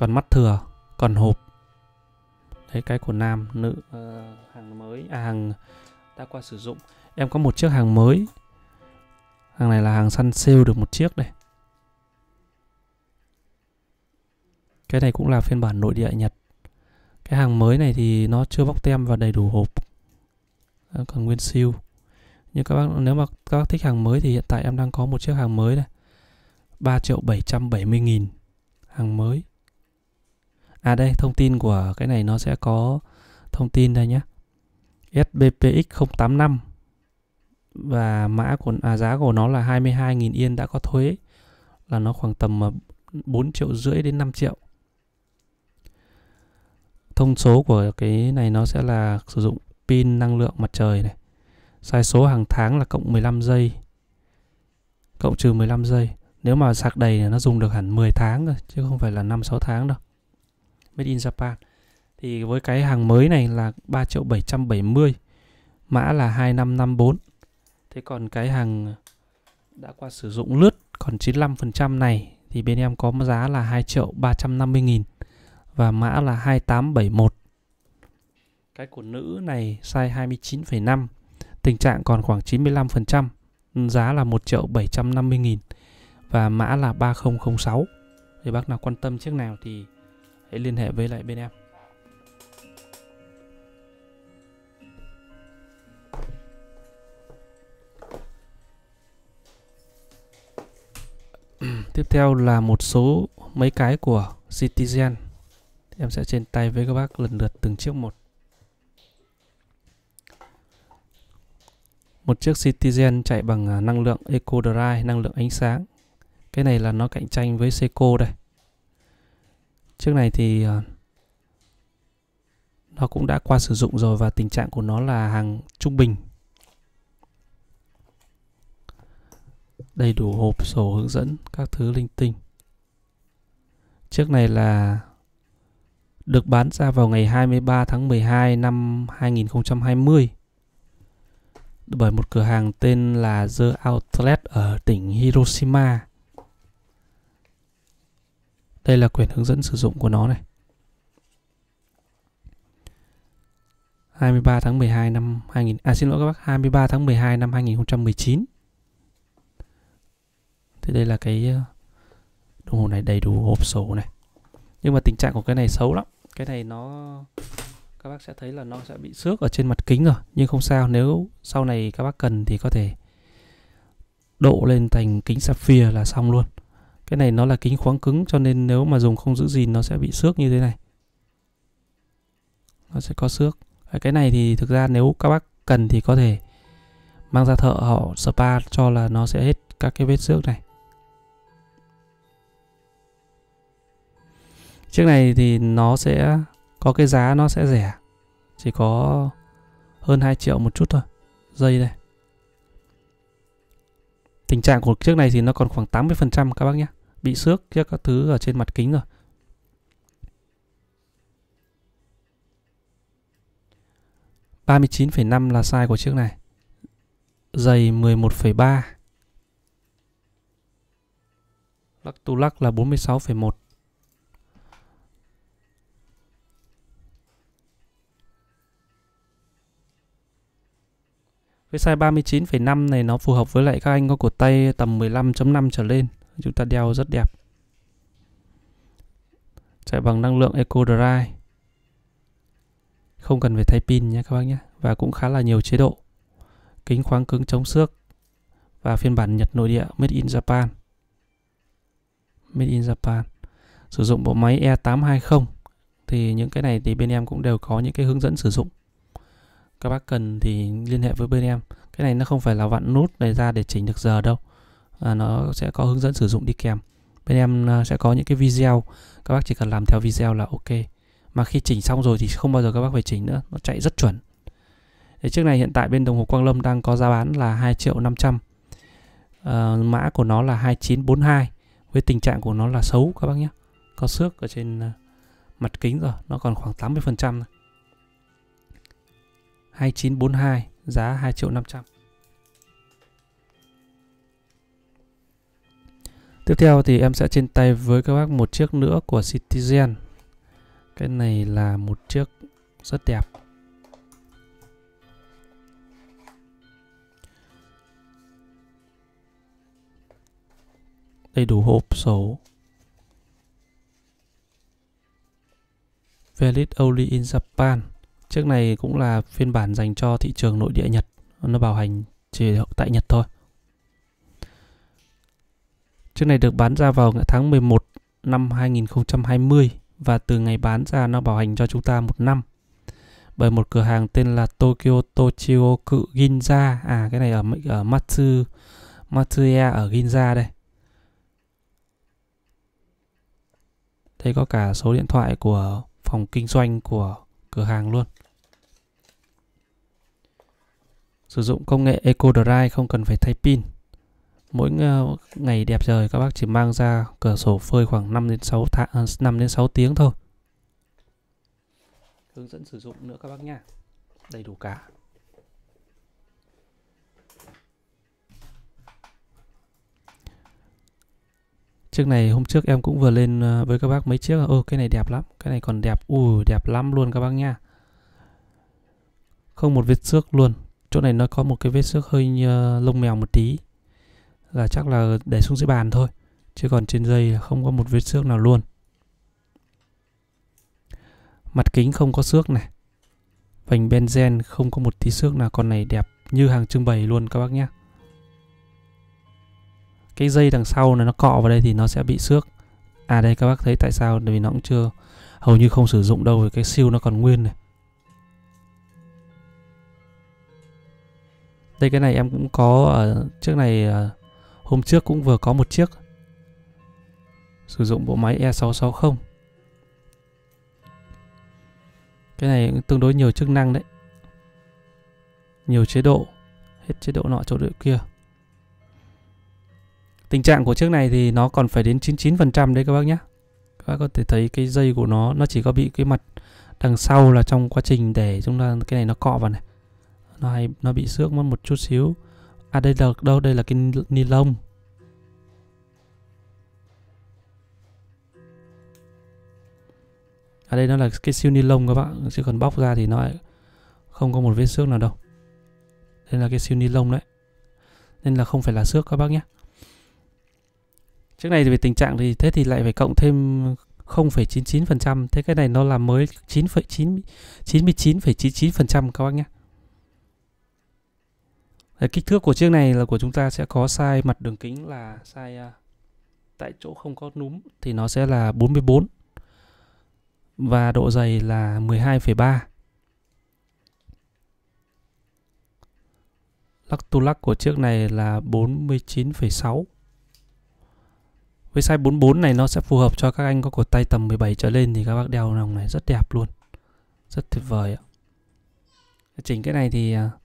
còn mắt thừa còn hộp đấy cái của nam nữ uh, hàng mới à, hàng đã qua sử dụng em có một chiếc hàng mới hàng này là hàng săn sale được một chiếc đây. cái này cũng là phiên bản nội địa nhật cái hàng mới này thì nó chưa bóc tem và đầy đủ hộp à, còn nguyên siêu nhưng các bác nếu mà các bác thích hàng mới thì hiện tại em đang có một chiếc hàng mới đây 3 triệu 770 nghìn hàng mới à đây thông tin của cái này nó sẽ có thông tin đây nhé SBPX 085 và mã của à, giá của nó là 22.000 yên đã có thuế là nó khoảng tầm 4 à, triệu rưỡi đến 5 triệu thông số của cái này nó sẽ là sử dụng pin năng lượng mặt trời này sai số hàng tháng là cộng 15 giây cộng trừ 15 giây nếu mà sạc đầy thì nó dùng được hẳn 10 tháng rồi chứ không phải là 5-6 tháng đâu Made in Japan thì với cái hàng mới này là 3 triệu 770 mã là 2554 thế còn cái hàng đã qua sử dụng lướt còn 95% này thì bên em có giá là 2 triệu 350 nghìn và mã là 2871 cái của nữ này size 29,5 tình trạng còn khoảng 95% giá là 1 triệu 750 nghìn và mã là 3006 thì bác nào quan tâm chiếc nào thì hãy liên hệ với lại bên em tiếp theo là một số mấy cái của Citizen em sẽ trên tay với các bác lần lượt từng chiếc một một chiếc Citizen chạy bằng à, năng lượng Eco Drive năng lượng ánh sáng cái này là nó cạnh tranh với Seiko đây chiếc này thì ờ, nó cũng đã qua sử dụng rồi và tình trạng của nó là hàng trung bình đầy đủ hộp sổ hướng dẫn các thứ linh tinh chiếc này là được bán ra vào ngày 23 tháng 12 năm 2020 bởi một cửa hàng tên là The Outlet ở tỉnh Hiroshima đây là quyển hướng dẫn sử dụng của nó này. 23 tháng 12 năm 2000 à xin lỗi các bác 23 tháng 12 năm 2019. Thì đây là cái ờ, đồng hồ này đầy đủ hộp số này. Nhưng mà tình trạng của cái này xấu lắm. Cái này nó các bác sẽ thấy là nó sẽ bị xước ở trên mặt kính rồi, nhưng không sao, nếu sau này các bác cần thì có thể độ lên thành kính sapphire là xong luôn cái này nó là kính khoáng cứng cho nên nếu mà dùng không giữ gìn nó sẽ bị xước như thế này nó sẽ có xước cái này thì thực ra nếu các bác cần thì có thể mang ra thợ họ spa cho là nó sẽ hết các cái vết xước này chiếc này thì nó sẽ có cái giá nó sẽ rẻ chỉ có hơn 2 triệu một chút thôi dây đây tình trạng của chiếc này thì nó còn khoảng 80% các bác nhé bị xước các thứ ở trên mặt kính rồi ba mươi chín phẩy năm là size của chiếc này dày mười một phẩy ba lắc tu lắc là bốn mươi sáu phẩy một với size 39,5 này nó phù hợp với lại các anh có cổ tay tầm 15.5 trở lên chúng ta đeo rất đẹp chạy bằng năng lượng Eco Drive không cần phải thay pin nhé các bác nhé và cũng khá là nhiều chế độ kính khoáng cứng chống xước và phiên bản Nhật nội địa Made in Japan Made in Japan sử dụng bộ máy E820 thì những cái này thì bên em cũng đều có những cái hướng dẫn sử dụng các bác cần thì liên hệ với bên em cái này nó không phải là vặn nút này ra để chỉnh được giờ đâu À, nó sẽ có hướng dẫn sử dụng đi kèm bên em à, sẽ có những cái video các bác chỉ cần làm theo video là ok mà khi chỉnh xong rồi thì không bao giờ các bác phải chỉnh nữa nó chạy rất chuẩn thì chiếc này hiện tại bên đồng hồ Quang Lâm đang có giá bán là 2 triệu 500 à, mã của nó là 2942 với tình trạng của nó là xấu các bác nhé có xước ở trên à, mặt kính rồi nó còn khoảng 80 phần trăm 2942 giá 2 triệu 500 Tiếp theo thì em sẽ trên tay với các bác một chiếc nữa của Citizen. Cái này là một chiếc rất đẹp. Đầy đủ hộp số. Valid only in Japan. Chiếc này cũng là phiên bản dành cho thị trường nội địa Nhật. Nó bảo hành chỉ tại Nhật thôi. Chiếc này được bán ra vào tháng 11 năm 2020 và từ ngày bán ra nó bảo hành cho chúng ta một năm bởi một cửa hàng tên là Tokyo Tochio Cự Ginza à cái này ở ở Matsu Matsuya ở Ginza đây đây có cả số điện thoại của phòng kinh doanh của cửa hàng luôn sử dụng công nghệ Eco Drive không cần phải thay pin Mỗi ờ, ngày đẹp trời các bác chỉ mang ra cửa sổ phơi khoảng 5 đến 6 tháng 5 đến 6 tiếng thôi. Hướng dẫn sử dụng nữa các bác nha. Đầy đủ cả. Chiếc này hôm trước em cũng vừa lên ờ, với các bác mấy chiếc Ô cái này đẹp lắm Cái này còn đẹp Ui đẹp lắm luôn các bác nha Không một vết xước luôn Chỗ này nó có một cái vết xước hơi ờ, lông mèo một tí là chắc là để xuống dưới bàn thôi chứ còn trên dây không có một vết xước nào luôn mặt kính không có xước này vành benzen không có một tí xước nào con này đẹp như hàng trưng bày luôn các bác nhé cái dây đằng sau này nó cọ vào đây thì nó sẽ bị xước à đây các bác thấy tại sao bởi vì nó cũng chưa hầu như không sử dụng đâu vì cái siêu nó còn nguyên này đây cái này em cũng có ở trước này à, Hôm trước cũng vừa có một chiếc sử dụng bộ máy E660. Cái này tương đối nhiều chức năng đấy. Nhiều chế độ, hết chế độ nọ chỗ độ kia. Tình trạng của chiếc này thì nó còn phải đến 99% đấy các bác nhé. Các bác có thể thấy cái dây của nó nó chỉ có bị cái mặt đằng sau là trong quá trình để chúng ta cái này nó cọ vào này. Nó hay nó bị xước mất một chút xíu. À đây là đâu? Đây là cái ni lông. À đây nó là cái siêu ni lông các bạn. Chỉ cần bóc ra thì nó không có một vết xước nào đâu. Đây là cái siêu ni lông đấy. Nên là không phải là xước các bác nhé. Trước này thì về tình trạng thì thế thì lại phải cộng thêm 0,99%. Thế cái này nó là mới 9,99% 99 các bác nhé. Đấy, kích thước của chiếc này là của chúng ta sẽ có size mặt đường kính là size uh, tại chỗ không có núm thì nó sẽ là 44 và độ dày là 12,3 lắc tu lắc của chiếc này là 49,6 với size 44 này nó sẽ phù hợp cho các anh có cổ tay tầm 17 trở lên thì các bác đeo nòng này rất đẹp luôn rất tuyệt vời ạ chỉnh cái này thì uh,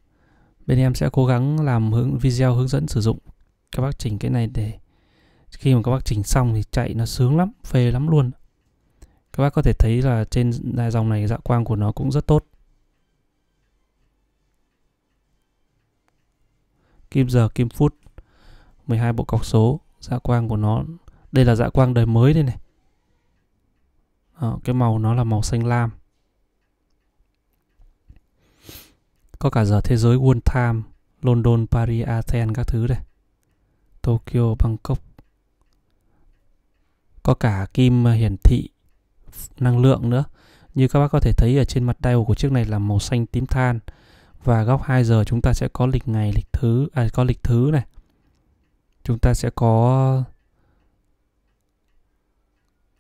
bên em sẽ cố gắng làm hướng video hướng dẫn sử dụng các bác chỉnh cái này để khi mà các bác chỉnh xong thì chạy nó sướng lắm phê lắm luôn các bác có thể thấy là trên dòng này dạ quang của nó cũng rất tốt kim giờ kim phút 12 bộ cọc số dạ quang của nó đây là dạ quang đời mới đây này Đó, cái màu nó là màu xanh lam Có cả giờ thế giới World Time, London, Paris, Athens các thứ đây. Tokyo, Bangkok. Có cả kim hiển thị năng lượng nữa. Như các bác có thể thấy ở trên mặt dial của chiếc này là màu xanh tím than và góc 2 giờ chúng ta sẽ có lịch ngày, lịch thứ à có lịch thứ này. Chúng ta sẽ có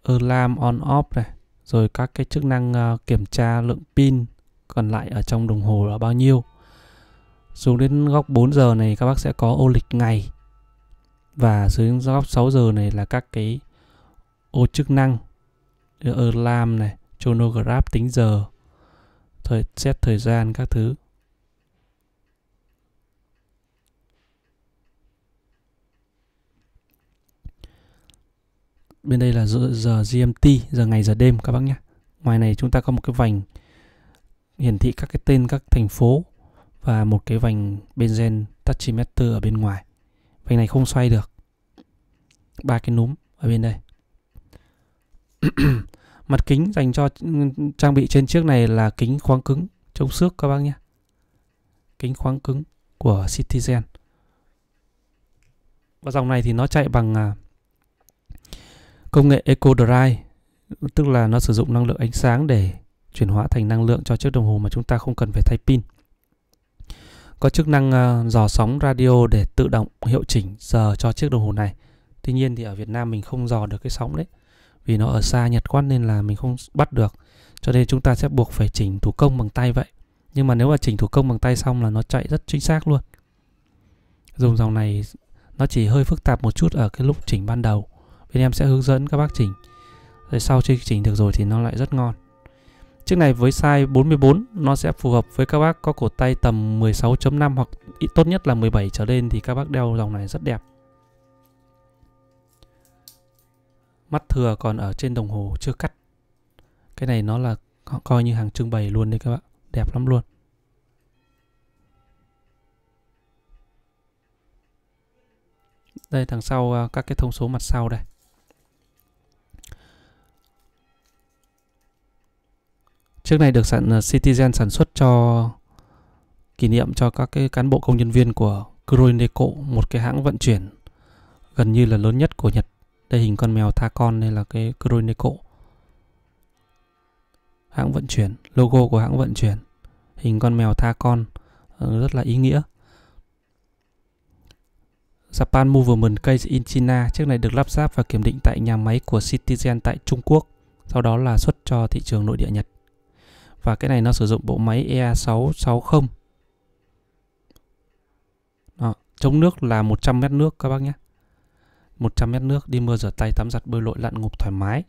alarm on off này, rồi các cái chức năng ờ, kiểm tra lượng pin còn lại ở trong đồng hồ là bao nhiêu xuống đến góc 4 giờ này các bác sẽ có ô lịch ngày và xuống góc 6 giờ này là các cái ô chức năng alarm này chronograph tính giờ thời xét thời gian các thứ bên đây là giờ, giờ GMT giờ ngày giờ đêm các bác nhé ngoài này chúng ta có một cái vành hiển thị các cái tên các thành phố và một cái vành benzen tachymeter ở bên ngoài vành này không xoay được ba cái núm ở bên đây mặt kính dành cho trang bị trên chiếc này là kính khoáng cứng chống xước các bác nhé kính khoáng cứng của Citizen và dòng này thì nó chạy bằng à, công nghệ Eco Drive tức là nó sử dụng năng lượng ánh sáng để chuyển hóa thành năng lượng cho chiếc đồng hồ mà chúng ta không cần phải thay pin. Có chức năng ờ, dò sóng radio để tự động hiệu chỉnh giờ cho chiếc đồng hồ này. Tuy nhiên thì ở Việt Nam mình không dò được cái sóng đấy. Vì nó ở xa Nhật quan nên là mình không bắt được. Cho nên chúng ta sẽ buộc phải chỉnh thủ công bằng tay vậy. Nhưng mà nếu mà chỉnh thủ công bằng tay xong là nó chạy rất chính xác luôn. Dùng dòng này nó chỉ hơi phức tạp một chút ở cái lúc chỉnh ban đầu. Bên em sẽ hướng dẫn các bác chỉnh. Rồi sau khi chỉnh được rồi thì nó lại rất ngon. Chiếc này với size 44 nó sẽ phù hợp với các bác có cổ tay tầm 16.5 hoặc tốt nhất là 17 trở lên thì các bác đeo dòng này rất đẹp. Mắt thừa còn ở trên đồng hồ chưa cắt. Cái này nó là coi như hàng trưng bày luôn đấy các bạn. Đẹp lắm luôn. Đây thằng sau à, các cái thông số mặt sau đây. Chiếc này được sản ờ, Citizen sản xuất cho kỷ niệm cho các cái cán bộ công nhân viên của Kuroineco, một cái hãng vận chuyển gần như là lớn nhất của Nhật. Đây hình con mèo tha con đây là cái Kuroineco. Hãng vận chuyển, logo của hãng vận chuyển. Hình con mèo tha con ờ, rất là ý nghĩa. Japan Movement Case in China, chiếc này được lắp ráp và kiểm định tại nhà máy của Citizen tại Trung Quốc, sau đó là xuất cho thị trường nội địa Nhật và cái này nó sử dụng bộ máy EA660 Đó, chống nước là 100 mét nước các bác nhé 100 mét nước đi mưa rửa tay tắm giặt bơi lội lặn ngục thoải mái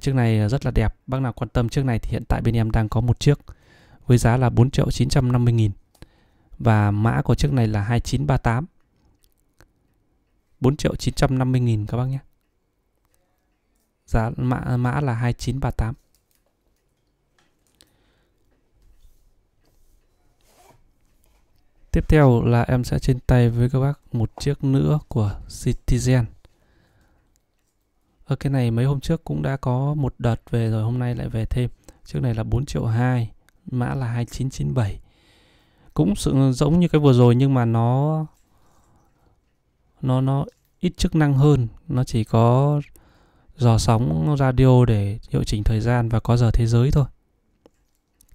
chiếc này ờ, rất là đẹp bác nào quan tâm chiếc này thì hiện tại bên em đang có một chiếc với giá là 4 triệu 950 nghìn và mã của chiếc này là 2938 4 triệu 950 nghìn các bác nhé giá mã, mã là 2938 Tiếp theo là em sẽ trên tay với các bác một chiếc nữa của Citizen. Ở cái này mấy hôm trước cũng đã có một đợt về rồi, hôm nay lại về thêm. Chiếc này là 4 triệu 2, mã là 2997. Cũng sự giống như cái vừa rồi nhưng mà nó nó nó ít chức năng hơn, nó chỉ có dò sóng radio để hiệu chỉnh thời gian và có giờ thế giới thôi.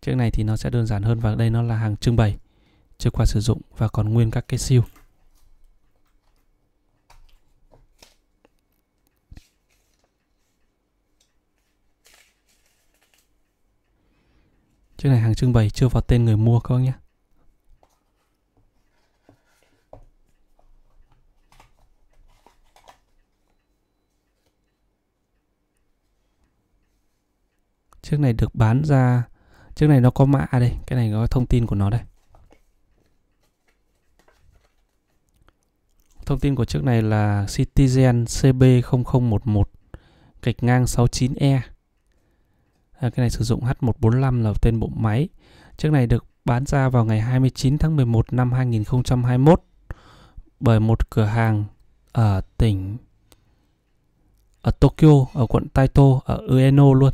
Chiếc này thì nó sẽ đơn giản hơn và đây nó là hàng trưng bày chưa qua sử dụng và còn nguyên các cái siêu. Chiếc này hàng trưng bày chưa vào tên người mua các bác nhé. Chiếc này được bán ra Chiếc này nó có mã à đây Cái này có thông tin của nó đây Thông tin của chiếc này là Citizen CB0011 gạch ngang 69E. À, cái này sử dụng H145 là tên bộ máy. Chiếc này được bán ra vào ngày 29 tháng 11 năm 2021 bởi một cửa hàng ở tỉnh ở Tokyo, ở quận Taito, ở Ueno luôn.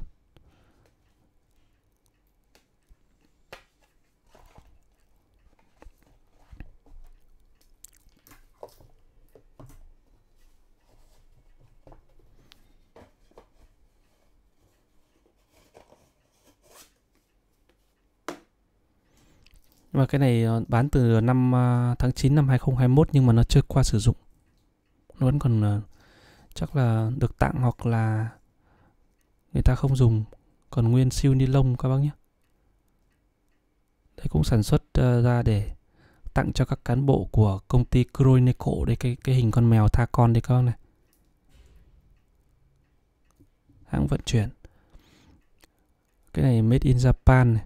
và cái này ờ, bán từ năm ờ, tháng 9 năm 2021 nhưng mà nó chưa qua sử dụng. Nó vẫn còn ờ, chắc là được tặng hoặc là người ta không dùng. Còn nguyên siêu ni lông các bác nhé. Đây cũng sản xuất ra để tặng cho các cán bộ của công ty Kroineco đây cái cái hình con mèo tha con đây các bác này. Hãng vận chuyển. Cái này made in Japan này.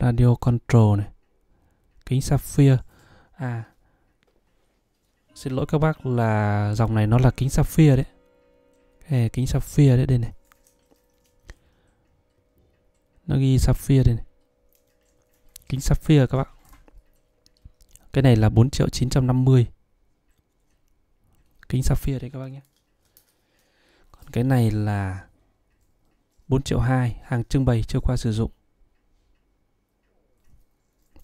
Radio control này kính sapphire à xin lỗi các bác là dòng này nó là kính sapphire đấy à, kính sapphire đấy đây này nó ghi sapphire đây này kính sapphire các bạn cái này là 4 triệu 950 kính sapphire đấy các bác nhé còn cái này là 4 triệu 2 hàng trưng bày chưa qua sử dụng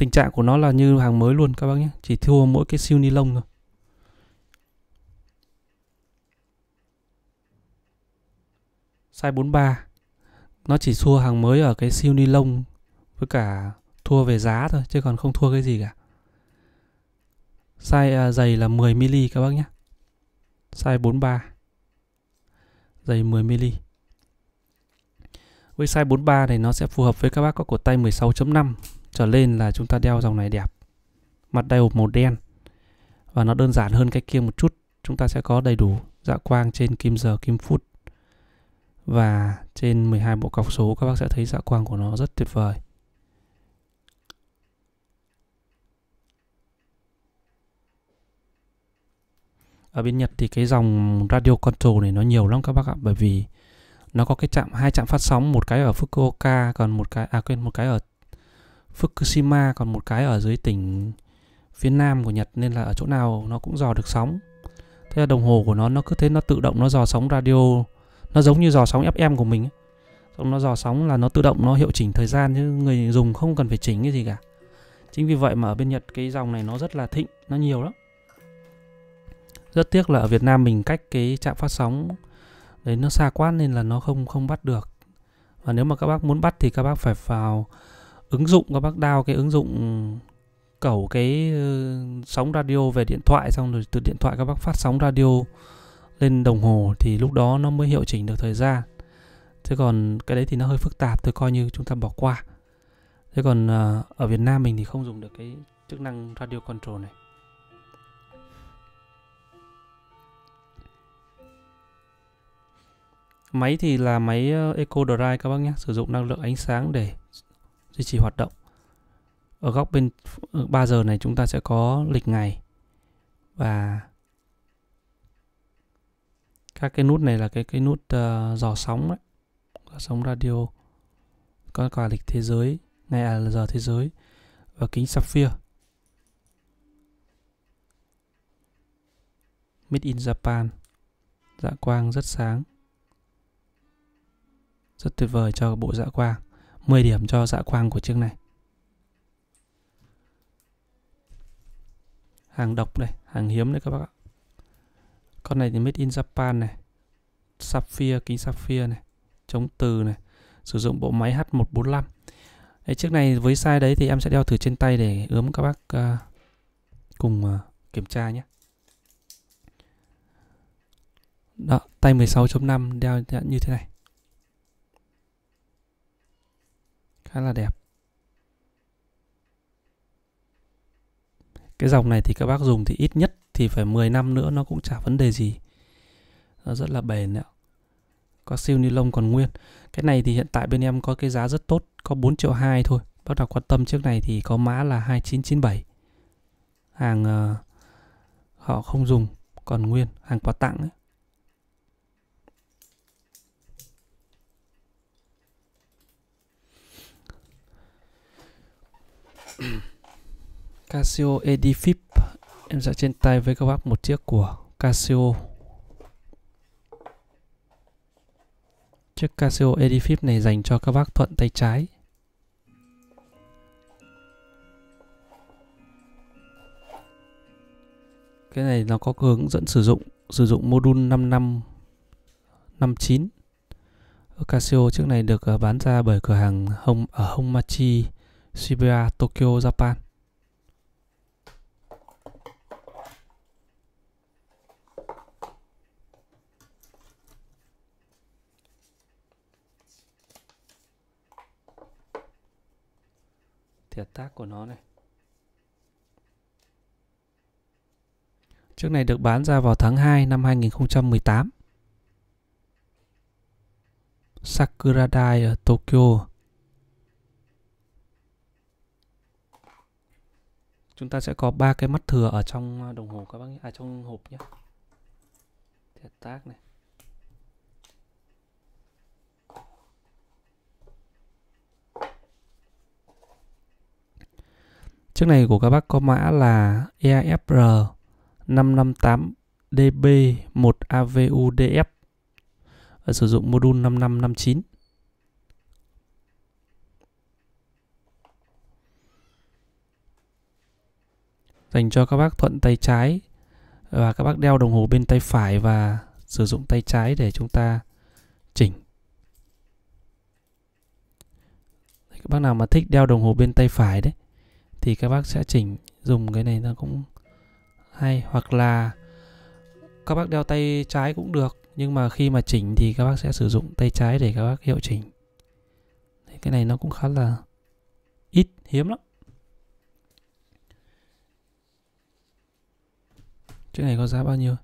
tình trạng của nó là như hàng mới luôn các bác nhé chỉ thua mỗi cái siêu ni lông thôi size 43 nó chỉ thua hàng mới ở cái siêu ni lông với cả thua về giá thôi chứ còn không thua cái gì cả size dày à, là 10 mm các bác nhé size 43 dày 10 mm với size 43 này nó sẽ phù hợp với các bác có cổ tay 16.5 trở lên là chúng ta đeo dòng này đẹp mặt đai hộp màu đen và nó đơn giản hơn cái kia một chút chúng ta sẽ có đầy đủ dạ quang trên kim giờ kim phút và trên 12 bộ cọc số các bác sẽ thấy dạ quang của nó rất tuyệt vời ở bên Nhật thì cái dòng radio control này nó nhiều lắm các bác ạ bởi vì nó có cái chạm hai chạm phát sóng một cái ở Fukuoka còn một cái à quên một cái ở Fukushima còn một cái ở dưới tỉnh phía nam của Nhật nên là ở chỗ nào nó cũng dò được sóng. Thế là đồng hồ của nó nó cứ thế nó tự động nó dò sóng radio, nó giống như dò sóng FM của mình. Xong nó dò sóng là nó tự động nó hiệu chỉnh thời gian chứ người dùng không cần phải chỉnh cái gì cả. Chính vì vậy mà ở bên Nhật cái dòng này nó rất là thịnh, nó nhiều lắm. Rất tiếc là ở Việt Nam mình cách cái trạm phát sóng đấy nó xa quá nên là nó không không bắt được. Và nếu mà các bác muốn bắt thì các bác phải vào ứng dụng các bác đao cái ứng dụng cẩu cái ờ, sóng radio về điện thoại xong rồi từ điện thoại các bác phát sóng radio lên đồng hồ thì lúc đó nó mới hiệu chỉnh được thời gian thế còn cái đấy thì nó hơi phức tạp tôi coi như chúng ta bỏ qua thế còn ờ, ở Việt Nam mình thì không dùng được cái chức năng radio control này Máy thì là máy ờ, Eco Drive các bác nhé, sử dụng năng lượng ánh sáng để duy trì hoạt động ở góc bên 3 ừ, giờ này chúng ta sẽ có lịch ngày và các cái nút này là cái cái nút uh, ờ, dò sóng đấy dò sóng radio có cả lịch thế giới ngày à giờ thế giới và kính sapphire made in japan dạ quang rất sáng rất tuyệt vời cho bộ dạ quang 10 điểm cho dạ quang của chiếc này. Hàng độc đây, hàng hiếm đấy các bác ạ. Con này thì made in Japan này. Sapphire, kính sapphire này. Chống từ này. Sử dụng bộ máy H145. Đấy, chiếc này với size đấy thì em sẽ đeo thử trên tay để ướm các bác uh, cùng uh, kiểm tra nhé. Đó, tay 16.5 đeo như thế này. khá là đẹp cái dòng này thì các bác dùng thì ít nhất thì phải 10 năm nữa nó cũng chả vấn đề gì nó rất là bền đấy có siêu ni lông còn nguyên cái này thì hiện tại bên em có cái giá rất tốt có 4 triệu 2 thôi bác nào quan tâm trước này thì có mã là 2997 hàng uh, họ không dùng còn nguyên hàng quà tặng ấy. Casio Edifip em sẽ trên tay với các bác một chiếc của Casio chiếc Casio Edifip này dành cho các bác thuận tay trái cái này nó có hướng dẫn sử dụng sử dụng module 5559 Casio chiếc này được à, bán ra bởi cửa hàng Home ở Homachi Shibuya, Tokyo, Japan. Thiệt tác của nó này. Chiếc này được bán ra vào tháng 2 năm 2018. Dai ở Tokyo chúng ta sẽ có ba cái mắt thừa ở trong à, đồng hồ các bác nhé à trong hộp nhé thiệt tác này Chiếc này của các bác có mã là EFR 558DB1AVUDF sử dụng module 5559 dành cho các bác thuận tay trái và các bác đeo đồng hồ bên tay phải và sử dụng tay trái để chúng ta chỉnh. Các bác nào mà thích đeo đồng hồ bên tay phải đấy thì các bác sẽ chỉnh dùng cái này nó cũng hay hoặc là các bác đeo tay trái cũng được nhưng mà khi mà chỉnh thì các bác sẽ sử dụng tay trái để các bác hiệu chỉnh. Cái này nó cũng khá là ít hiếm lắm. Chiếc này có giá bao nhiêu?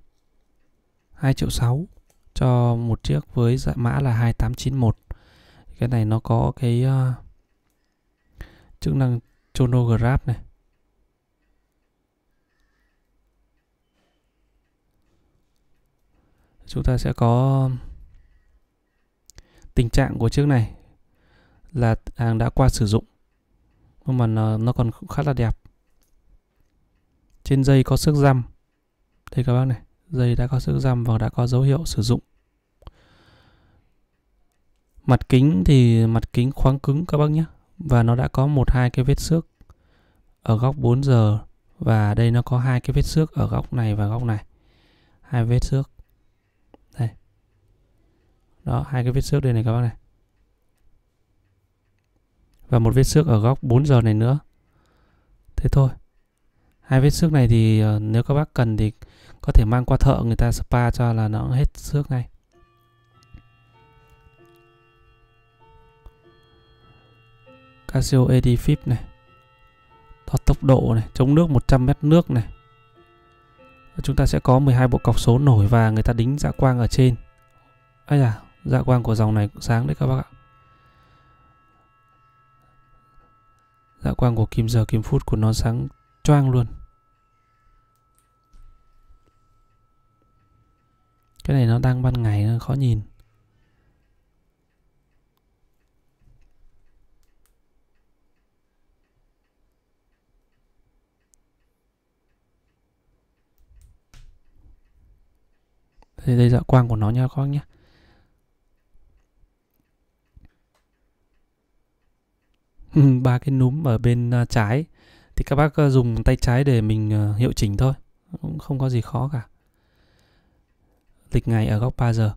2 triệu 6 cho một chiếc với dạ mã là 2891. Cái này nó có cái uh, chức năng chronograph này. Chúng ta sẽ có tình trạng của chiếc này là hàng đã qua sử dụng nhưng mà nó, nó còn khá là đẹp trên dây có sức răm đây các bác này, dây đã có sự răm và đã có dấu hiệu sử dụng. Mặt kính thì mặt kính khoáng cứng các bác nhé. Và nó đã có một hai cái vết xước ở góc 4 giờ và đây nó có hai cái vết xước ở góc này và góc này. Hai vết xước. Đây. Đó, hai cái vết xước đây này các bác này. Và một vết xước ở góc 4 giờ này nữa. Thế thôi. Hai vết xước này thì ờ, nếu các bác cần thì có thể mang qua thợ người ta spa cho là nó hết xước ngay Casio AD50 này đo tốc độ này chống nước 100 mét nước này chúng ta sẽ có 12 bộ cọc số nổi và người ta đính dạ quang ở trên ấy à dạ quang của dòng này cũng sáng đấy các bác ạ dạ quang của kim giờ kim phút của nó sáng choang luôn cái này nó đang ban ngày nó khó nhìn thì đây dạ quang của nó nha các bác nhé ba cái núm ở bên à, trái thì các bác à, dùng tay trái để mình à, hiệu chỉnh thôi cũng không có gì khó cả lịch ngày ở góc 3 giờ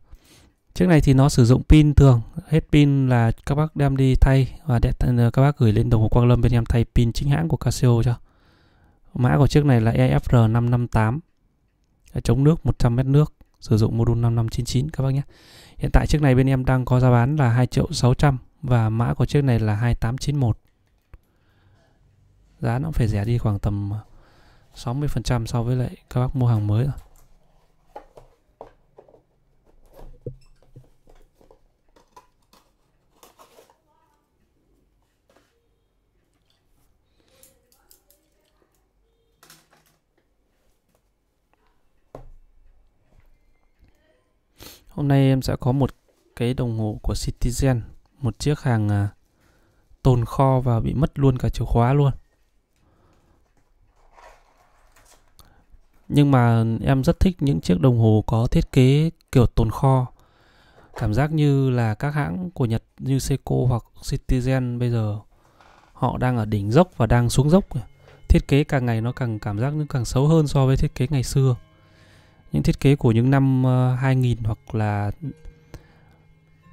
chiếc này thì nó sử dụng pin thường hết pin là các bác đem đi thay và để ờ, các bác gửi lên đồng hồ Quang Lâm bên em thay pin chính hãng của Casio cho mã của chiếc này là EFR558 chống nước 100 mét nước sử dụng module 5599 các bác nhé hiện tại chiếc này bên em đang có giá bán là 2 triệu 600 và mã của chiếc này là 2891 giá nó phải rẻ đi khoảng tầm 60% so với lại các bác mua hàng mới rồi Hôm nay em sẽ có một cái đồng hồ của Citizen, một chiếc hàng à, tồn kho và bị mất luôn cả chìa khóa luôn. Nhưng mà em rất thích những chiếc đồng hồ có thiết kế kiểu tồn kho. Cảm giác như là các hãng của Nhật như Seiko hoặc Citizen bây giờ họ đang ở đỉnh dốc và đang xuống dốc. Thiết kế càng ngày nó càng cảm giác nó càng xấu hơn so với thiết kế ngày xưa những thiết kế của những năm 2000 ờ, hoặc là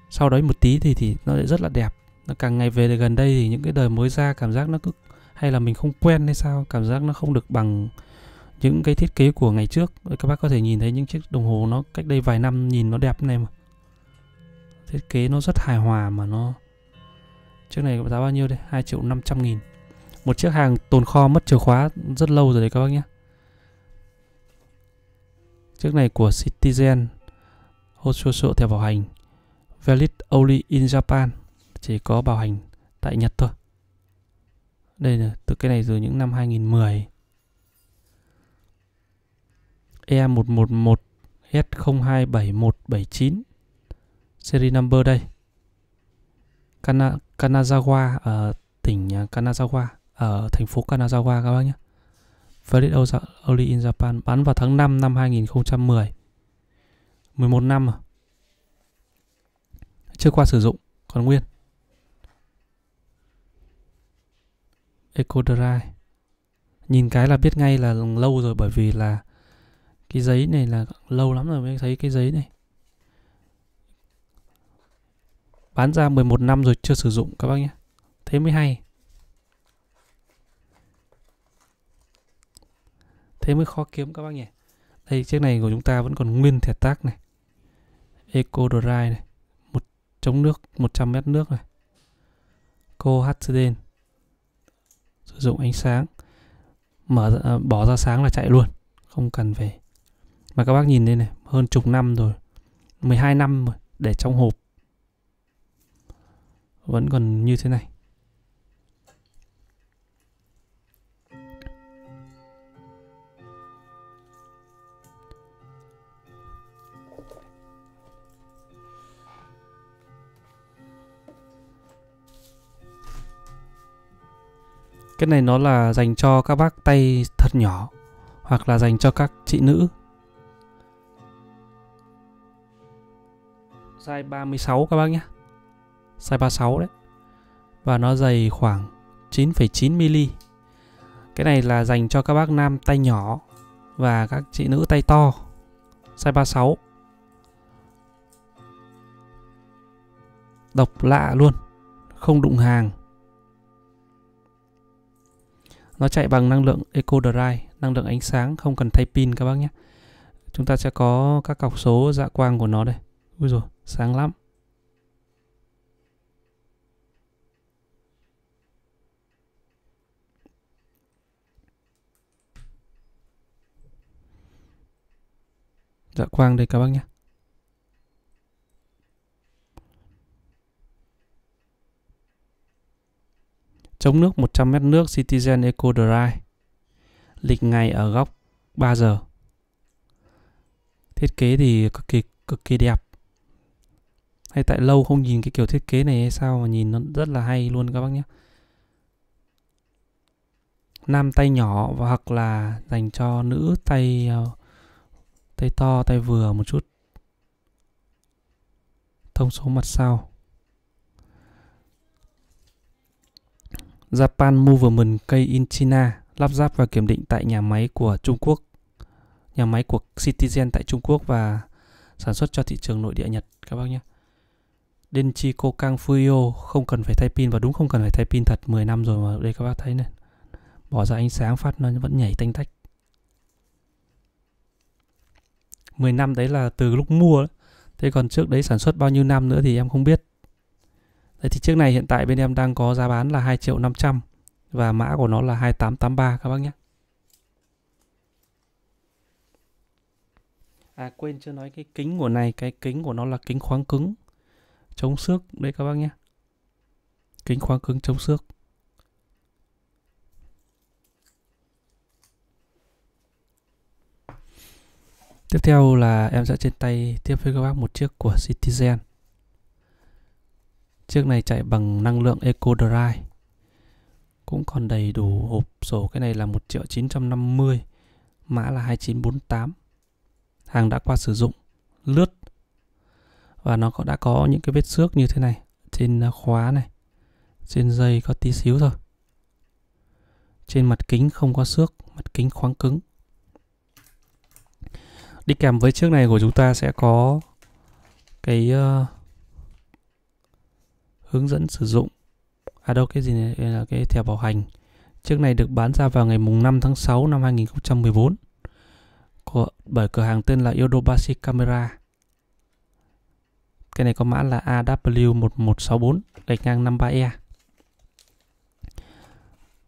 sau đấy một tí thì thì nó lại rất là đẹp nó càng ngày về gần đây thì những cái đời mới ra cảm giác nó cứ hay là mình không quen hay sao cảm giác nó không được bằng những cái thiết kế của ngày trước các bác có thể nhìn thấy những chiếc đồng hồ nó cách đây vài năm nhìn nó đẹp này mà thiết kế nó rất hài hòa mà nó chiếc này giá bao nhiêu đây 2 triệu 500 nghìn một chiếc hàng tồn kho mất chìa khóa rất lâu rồi đấy các bác nhé Chiếc này của Citizen Hoshosho theo bảo hành Valid only in Japan Chỉ có bảo hành tại Nhật thôi Đây là từ cái này từ những năm 2010 E111 S027179 Series number đây Kana, Kanazawa ở ờ, tỉnh ờ, Kanazawa ở ờ, thành phố Kanazawa các bác nhé Valid Only in Japan bán vào tháng 5 năm 2010. 11 năm à. Chưa qua sử dụng, còn nguyên. Eco Drive. Nhìn cái là biết ngay là lâu rồi bởi vì là cái giấy này là lâu lắm rồi mới thấy cái giấy này. Bán ra 11 năm rồi chưa sử dụng các bác nhé. Thế mới hay. thế mới khó kiếm các bác nhỉ đây chiếc này của chúng ta vẫn còn nguyên thẻ tác này Eco Drive này một chống nước 100 mét nước này cô Hatsuden sử dụng ánh sáng mở ra, à, bỏ ra sáng là chạy luôn không cần về mà các bác nhìn đây này hơn chục năm rồi 12 năm rồi để trong hộp vẫn còn như thế này Cái này nó là dành cho các bác tay thật nhỏ hoặc là dành cho các chị nữ. Size 36 các bác nhé. Size 36 đấy. Và nó dày khoảng 9,9 mm. Cái này là dành cho các bác nam tay nhỏ và các chị nữ tay to. Size 36. Độc lạ luôn. Không đụng hàng. Nó chạy bằng năng lượng Eco Drive, năng lượng ánh sáng, không cần thay pin các bác nhé. Chúng ta sẽ có các cọc số dạ quang của nó đây. Ui rồi, sáng lắm. Dạ quang đây các bác nhé. chống nước 100 mét nước Citizen Eco Drive. Lịch ngày ở góc 3 giờ. Thiết kế thì cực kỳ cực kỳ đẹp. Hay tại lâu không nhìn cái kiểu thiết kế này hay sao mà nhìn nó rất là hay luôn các bác nhé. Nam tay nhỏ và hoặc là dành cho nữ tay ờ, tay to tay vừa một chút. Thông số mặt sau Japan Movement K in China lắp ráp và kiểm định tại nhà máy của Trung Quốc, nhà máy của Citizen tại Trung Quốc và sản xuất cho thị trường nội địa Nhật các bác nhé. Denchi Kokang Fuyo không cần phải thay pin và đúng không cần phải thay pin thật 10 năm rồi mà đây các bác thấy này. Bỏ ra ánh sáng phát nó vẫn nhảy tanh tách. 10 năm đấy là từ lúc mua Thế còn trước đấy sản xuất bao nhiêu năm nữa thì em không biết. Đấy thì chiếc này hiện tại bên em đang có giá bán là 2 triệu 500 và mã của nó là 2883 các bác nhé. À quên chưa nói cái kính của này, cái kính của nó là kính khoáng cứng chống xước đấy các bác nhé. Kính khoáng cứng chống xước. Tiếp theo là em sẽ trên tay tiếp với các bác một chiếc của Citizen. Chiếc này chạy bằng năng lượng Eco Drive. Cũng còn đầy đủ hộp sổ. Cái này là 1 triệu 950. Mã là 2948. Hàng đã qua sử dụng. Lướt. Và nó có, đã có những cái vết xước như thế này. Trên à, khóa này. Trên dây có tí xíu thôi. Trên mặt kính không có xước. Mặt kính khoáng cứng. Đi kèm với chiếc này của chúng ta sẽ có cái uh, hướng dẫn sử dụng à đâu cái gì này đây là cái thẻ bảo hành chiếc này được bán ra vào ngày mùng 5 tháng 6 năm 2014 của bởi cửa hàng tên là Yodobashi Camera cái này có mã là AW1164 gạch ngang 53E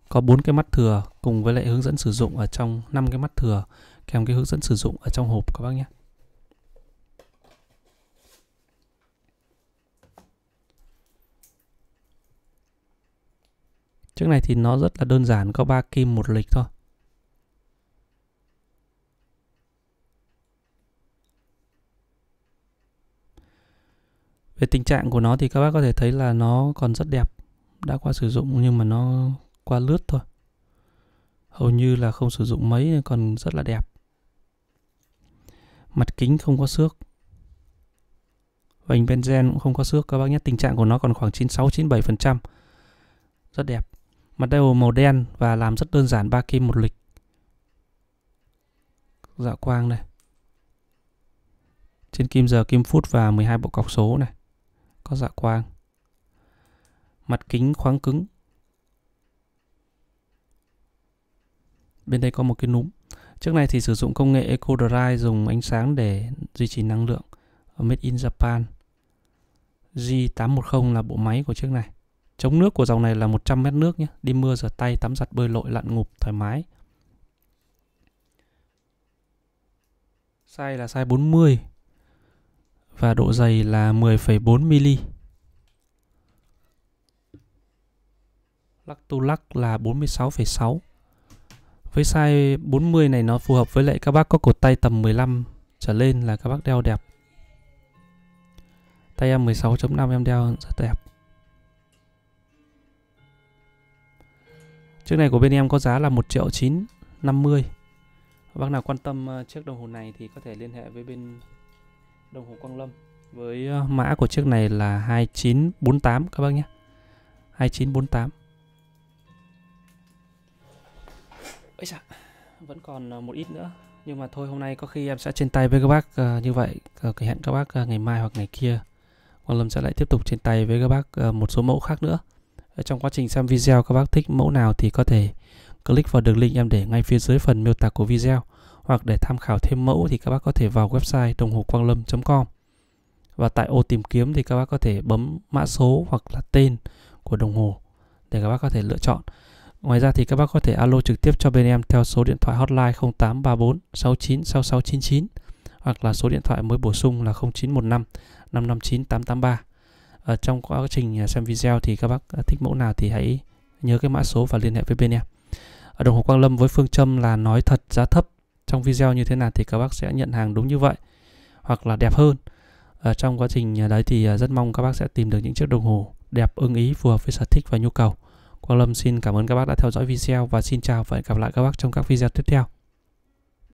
có bốn cái mắt thừa cùng với lại hướng dẫn sử dụng ở trong năm cái mắt thừa kèm cái hướng dẫn sử dụng ở trong hộp các bác nhé Chiếc này thì nó rất là đơn giản, có 3 kim một lịch thôi. Về tình trạng của nó thì các bác có thể thấy là nó còn rất đẹp, đã qua sử dụng nhưng mà nó qua lướt thôi. Hầu như là không sử dụng mấy còn rất là đẹp. Mặt kính không có xước. Vành benzen cũng không có xước các bác nhé, tình trạng của nó còn khoảng 96 97%. Rất đẹp. Mặt đeo màu đen và làm rất đơn giản ba kim một lịch. Dạ quang này. Trên kim giờ, kim phút và 12 bộ cọc số này. Có dạ quang. Mặt kính khoáng cứng. Bên đây có một cái núm. Trước này thì sử dụng công nghệ Eco Drive dùng ánh sáng để duy trì năng lượng. Made in Japan. G810 là bộ máy của chiếc này. Chống nước của dòng này là 100 mét nước nhé. Đi mưa rửa tay, tắm giặt bơi lội, lặn ngụp, thoải mái. Size là size 40 và độ dày là 10,4 mm. Lắc tu lắc là 46,6. Với size 40 này nó phù hợp với lại các bác có cột tay tầm 15 trở lên là các bác đeo đẹp. Tay em 16.5 em đeo rất đẹp. Chiếc này của bên em có giá là 1 triệu 950 Bác nào quan tâm ờ, chiếc đồng hồ này thì có thể liên hệ với bên đồng hồ Quang Lâm Với ờ, mã của chiếc này là 2948 các bác nhé 2948 Ây dạ, vẫn còn ờ, một ít nữa Nhưng mà thôi hôm nay có khi em sẽ trên tay với các bác như vậy Hẹn các bác ngày mai hoặc ngày kia Quang Lâm sẽ lại tiếp tục trên tay với các bác một số mẫu khác nữa trong quá trình xem video các bác thích mẫu nào thì có thể click vào đường link em để ngay phía dưới phần miêu tả của video hoặc để tham khảo thêm mẫu thì các bác có thể vào website đồng hồ quang lâm.com và tại ô tìm kiếm thì các bác có thể bấm mã số hoặc là tên của đồng hồ để các bác có thể lựa chọn. Ngoài ra thì các bác có thể alo trực tiếp cho bên em theo số điện thoại hotline 0834 69 6699 hoặc là số điện thoại mới bổ sung là 0915 559 883 ở ờ, trong quá trình à, xem video thì các bác à, thích mẫu nào thì hãy nhớ cái mã số và liên hệ với bên em ở đồng hồ Quang Lâm với phương châm là nói thật giá thấp trong video như thế nào thì các bác sẽ nhận hàng đúng như vậy hoặc là đẹp hơn ở ờ, trong quá trình à, đấy thì rất mong các bác sẽ tìm được những chiếc đồng hồ đẹp ưng ý phù hợp với sở thích và nhu cầu Quang Lâm xin cảm ơn các bác đã theo dõi video và xin chào và hẹn gặp lại các bác trong các video tiếp theo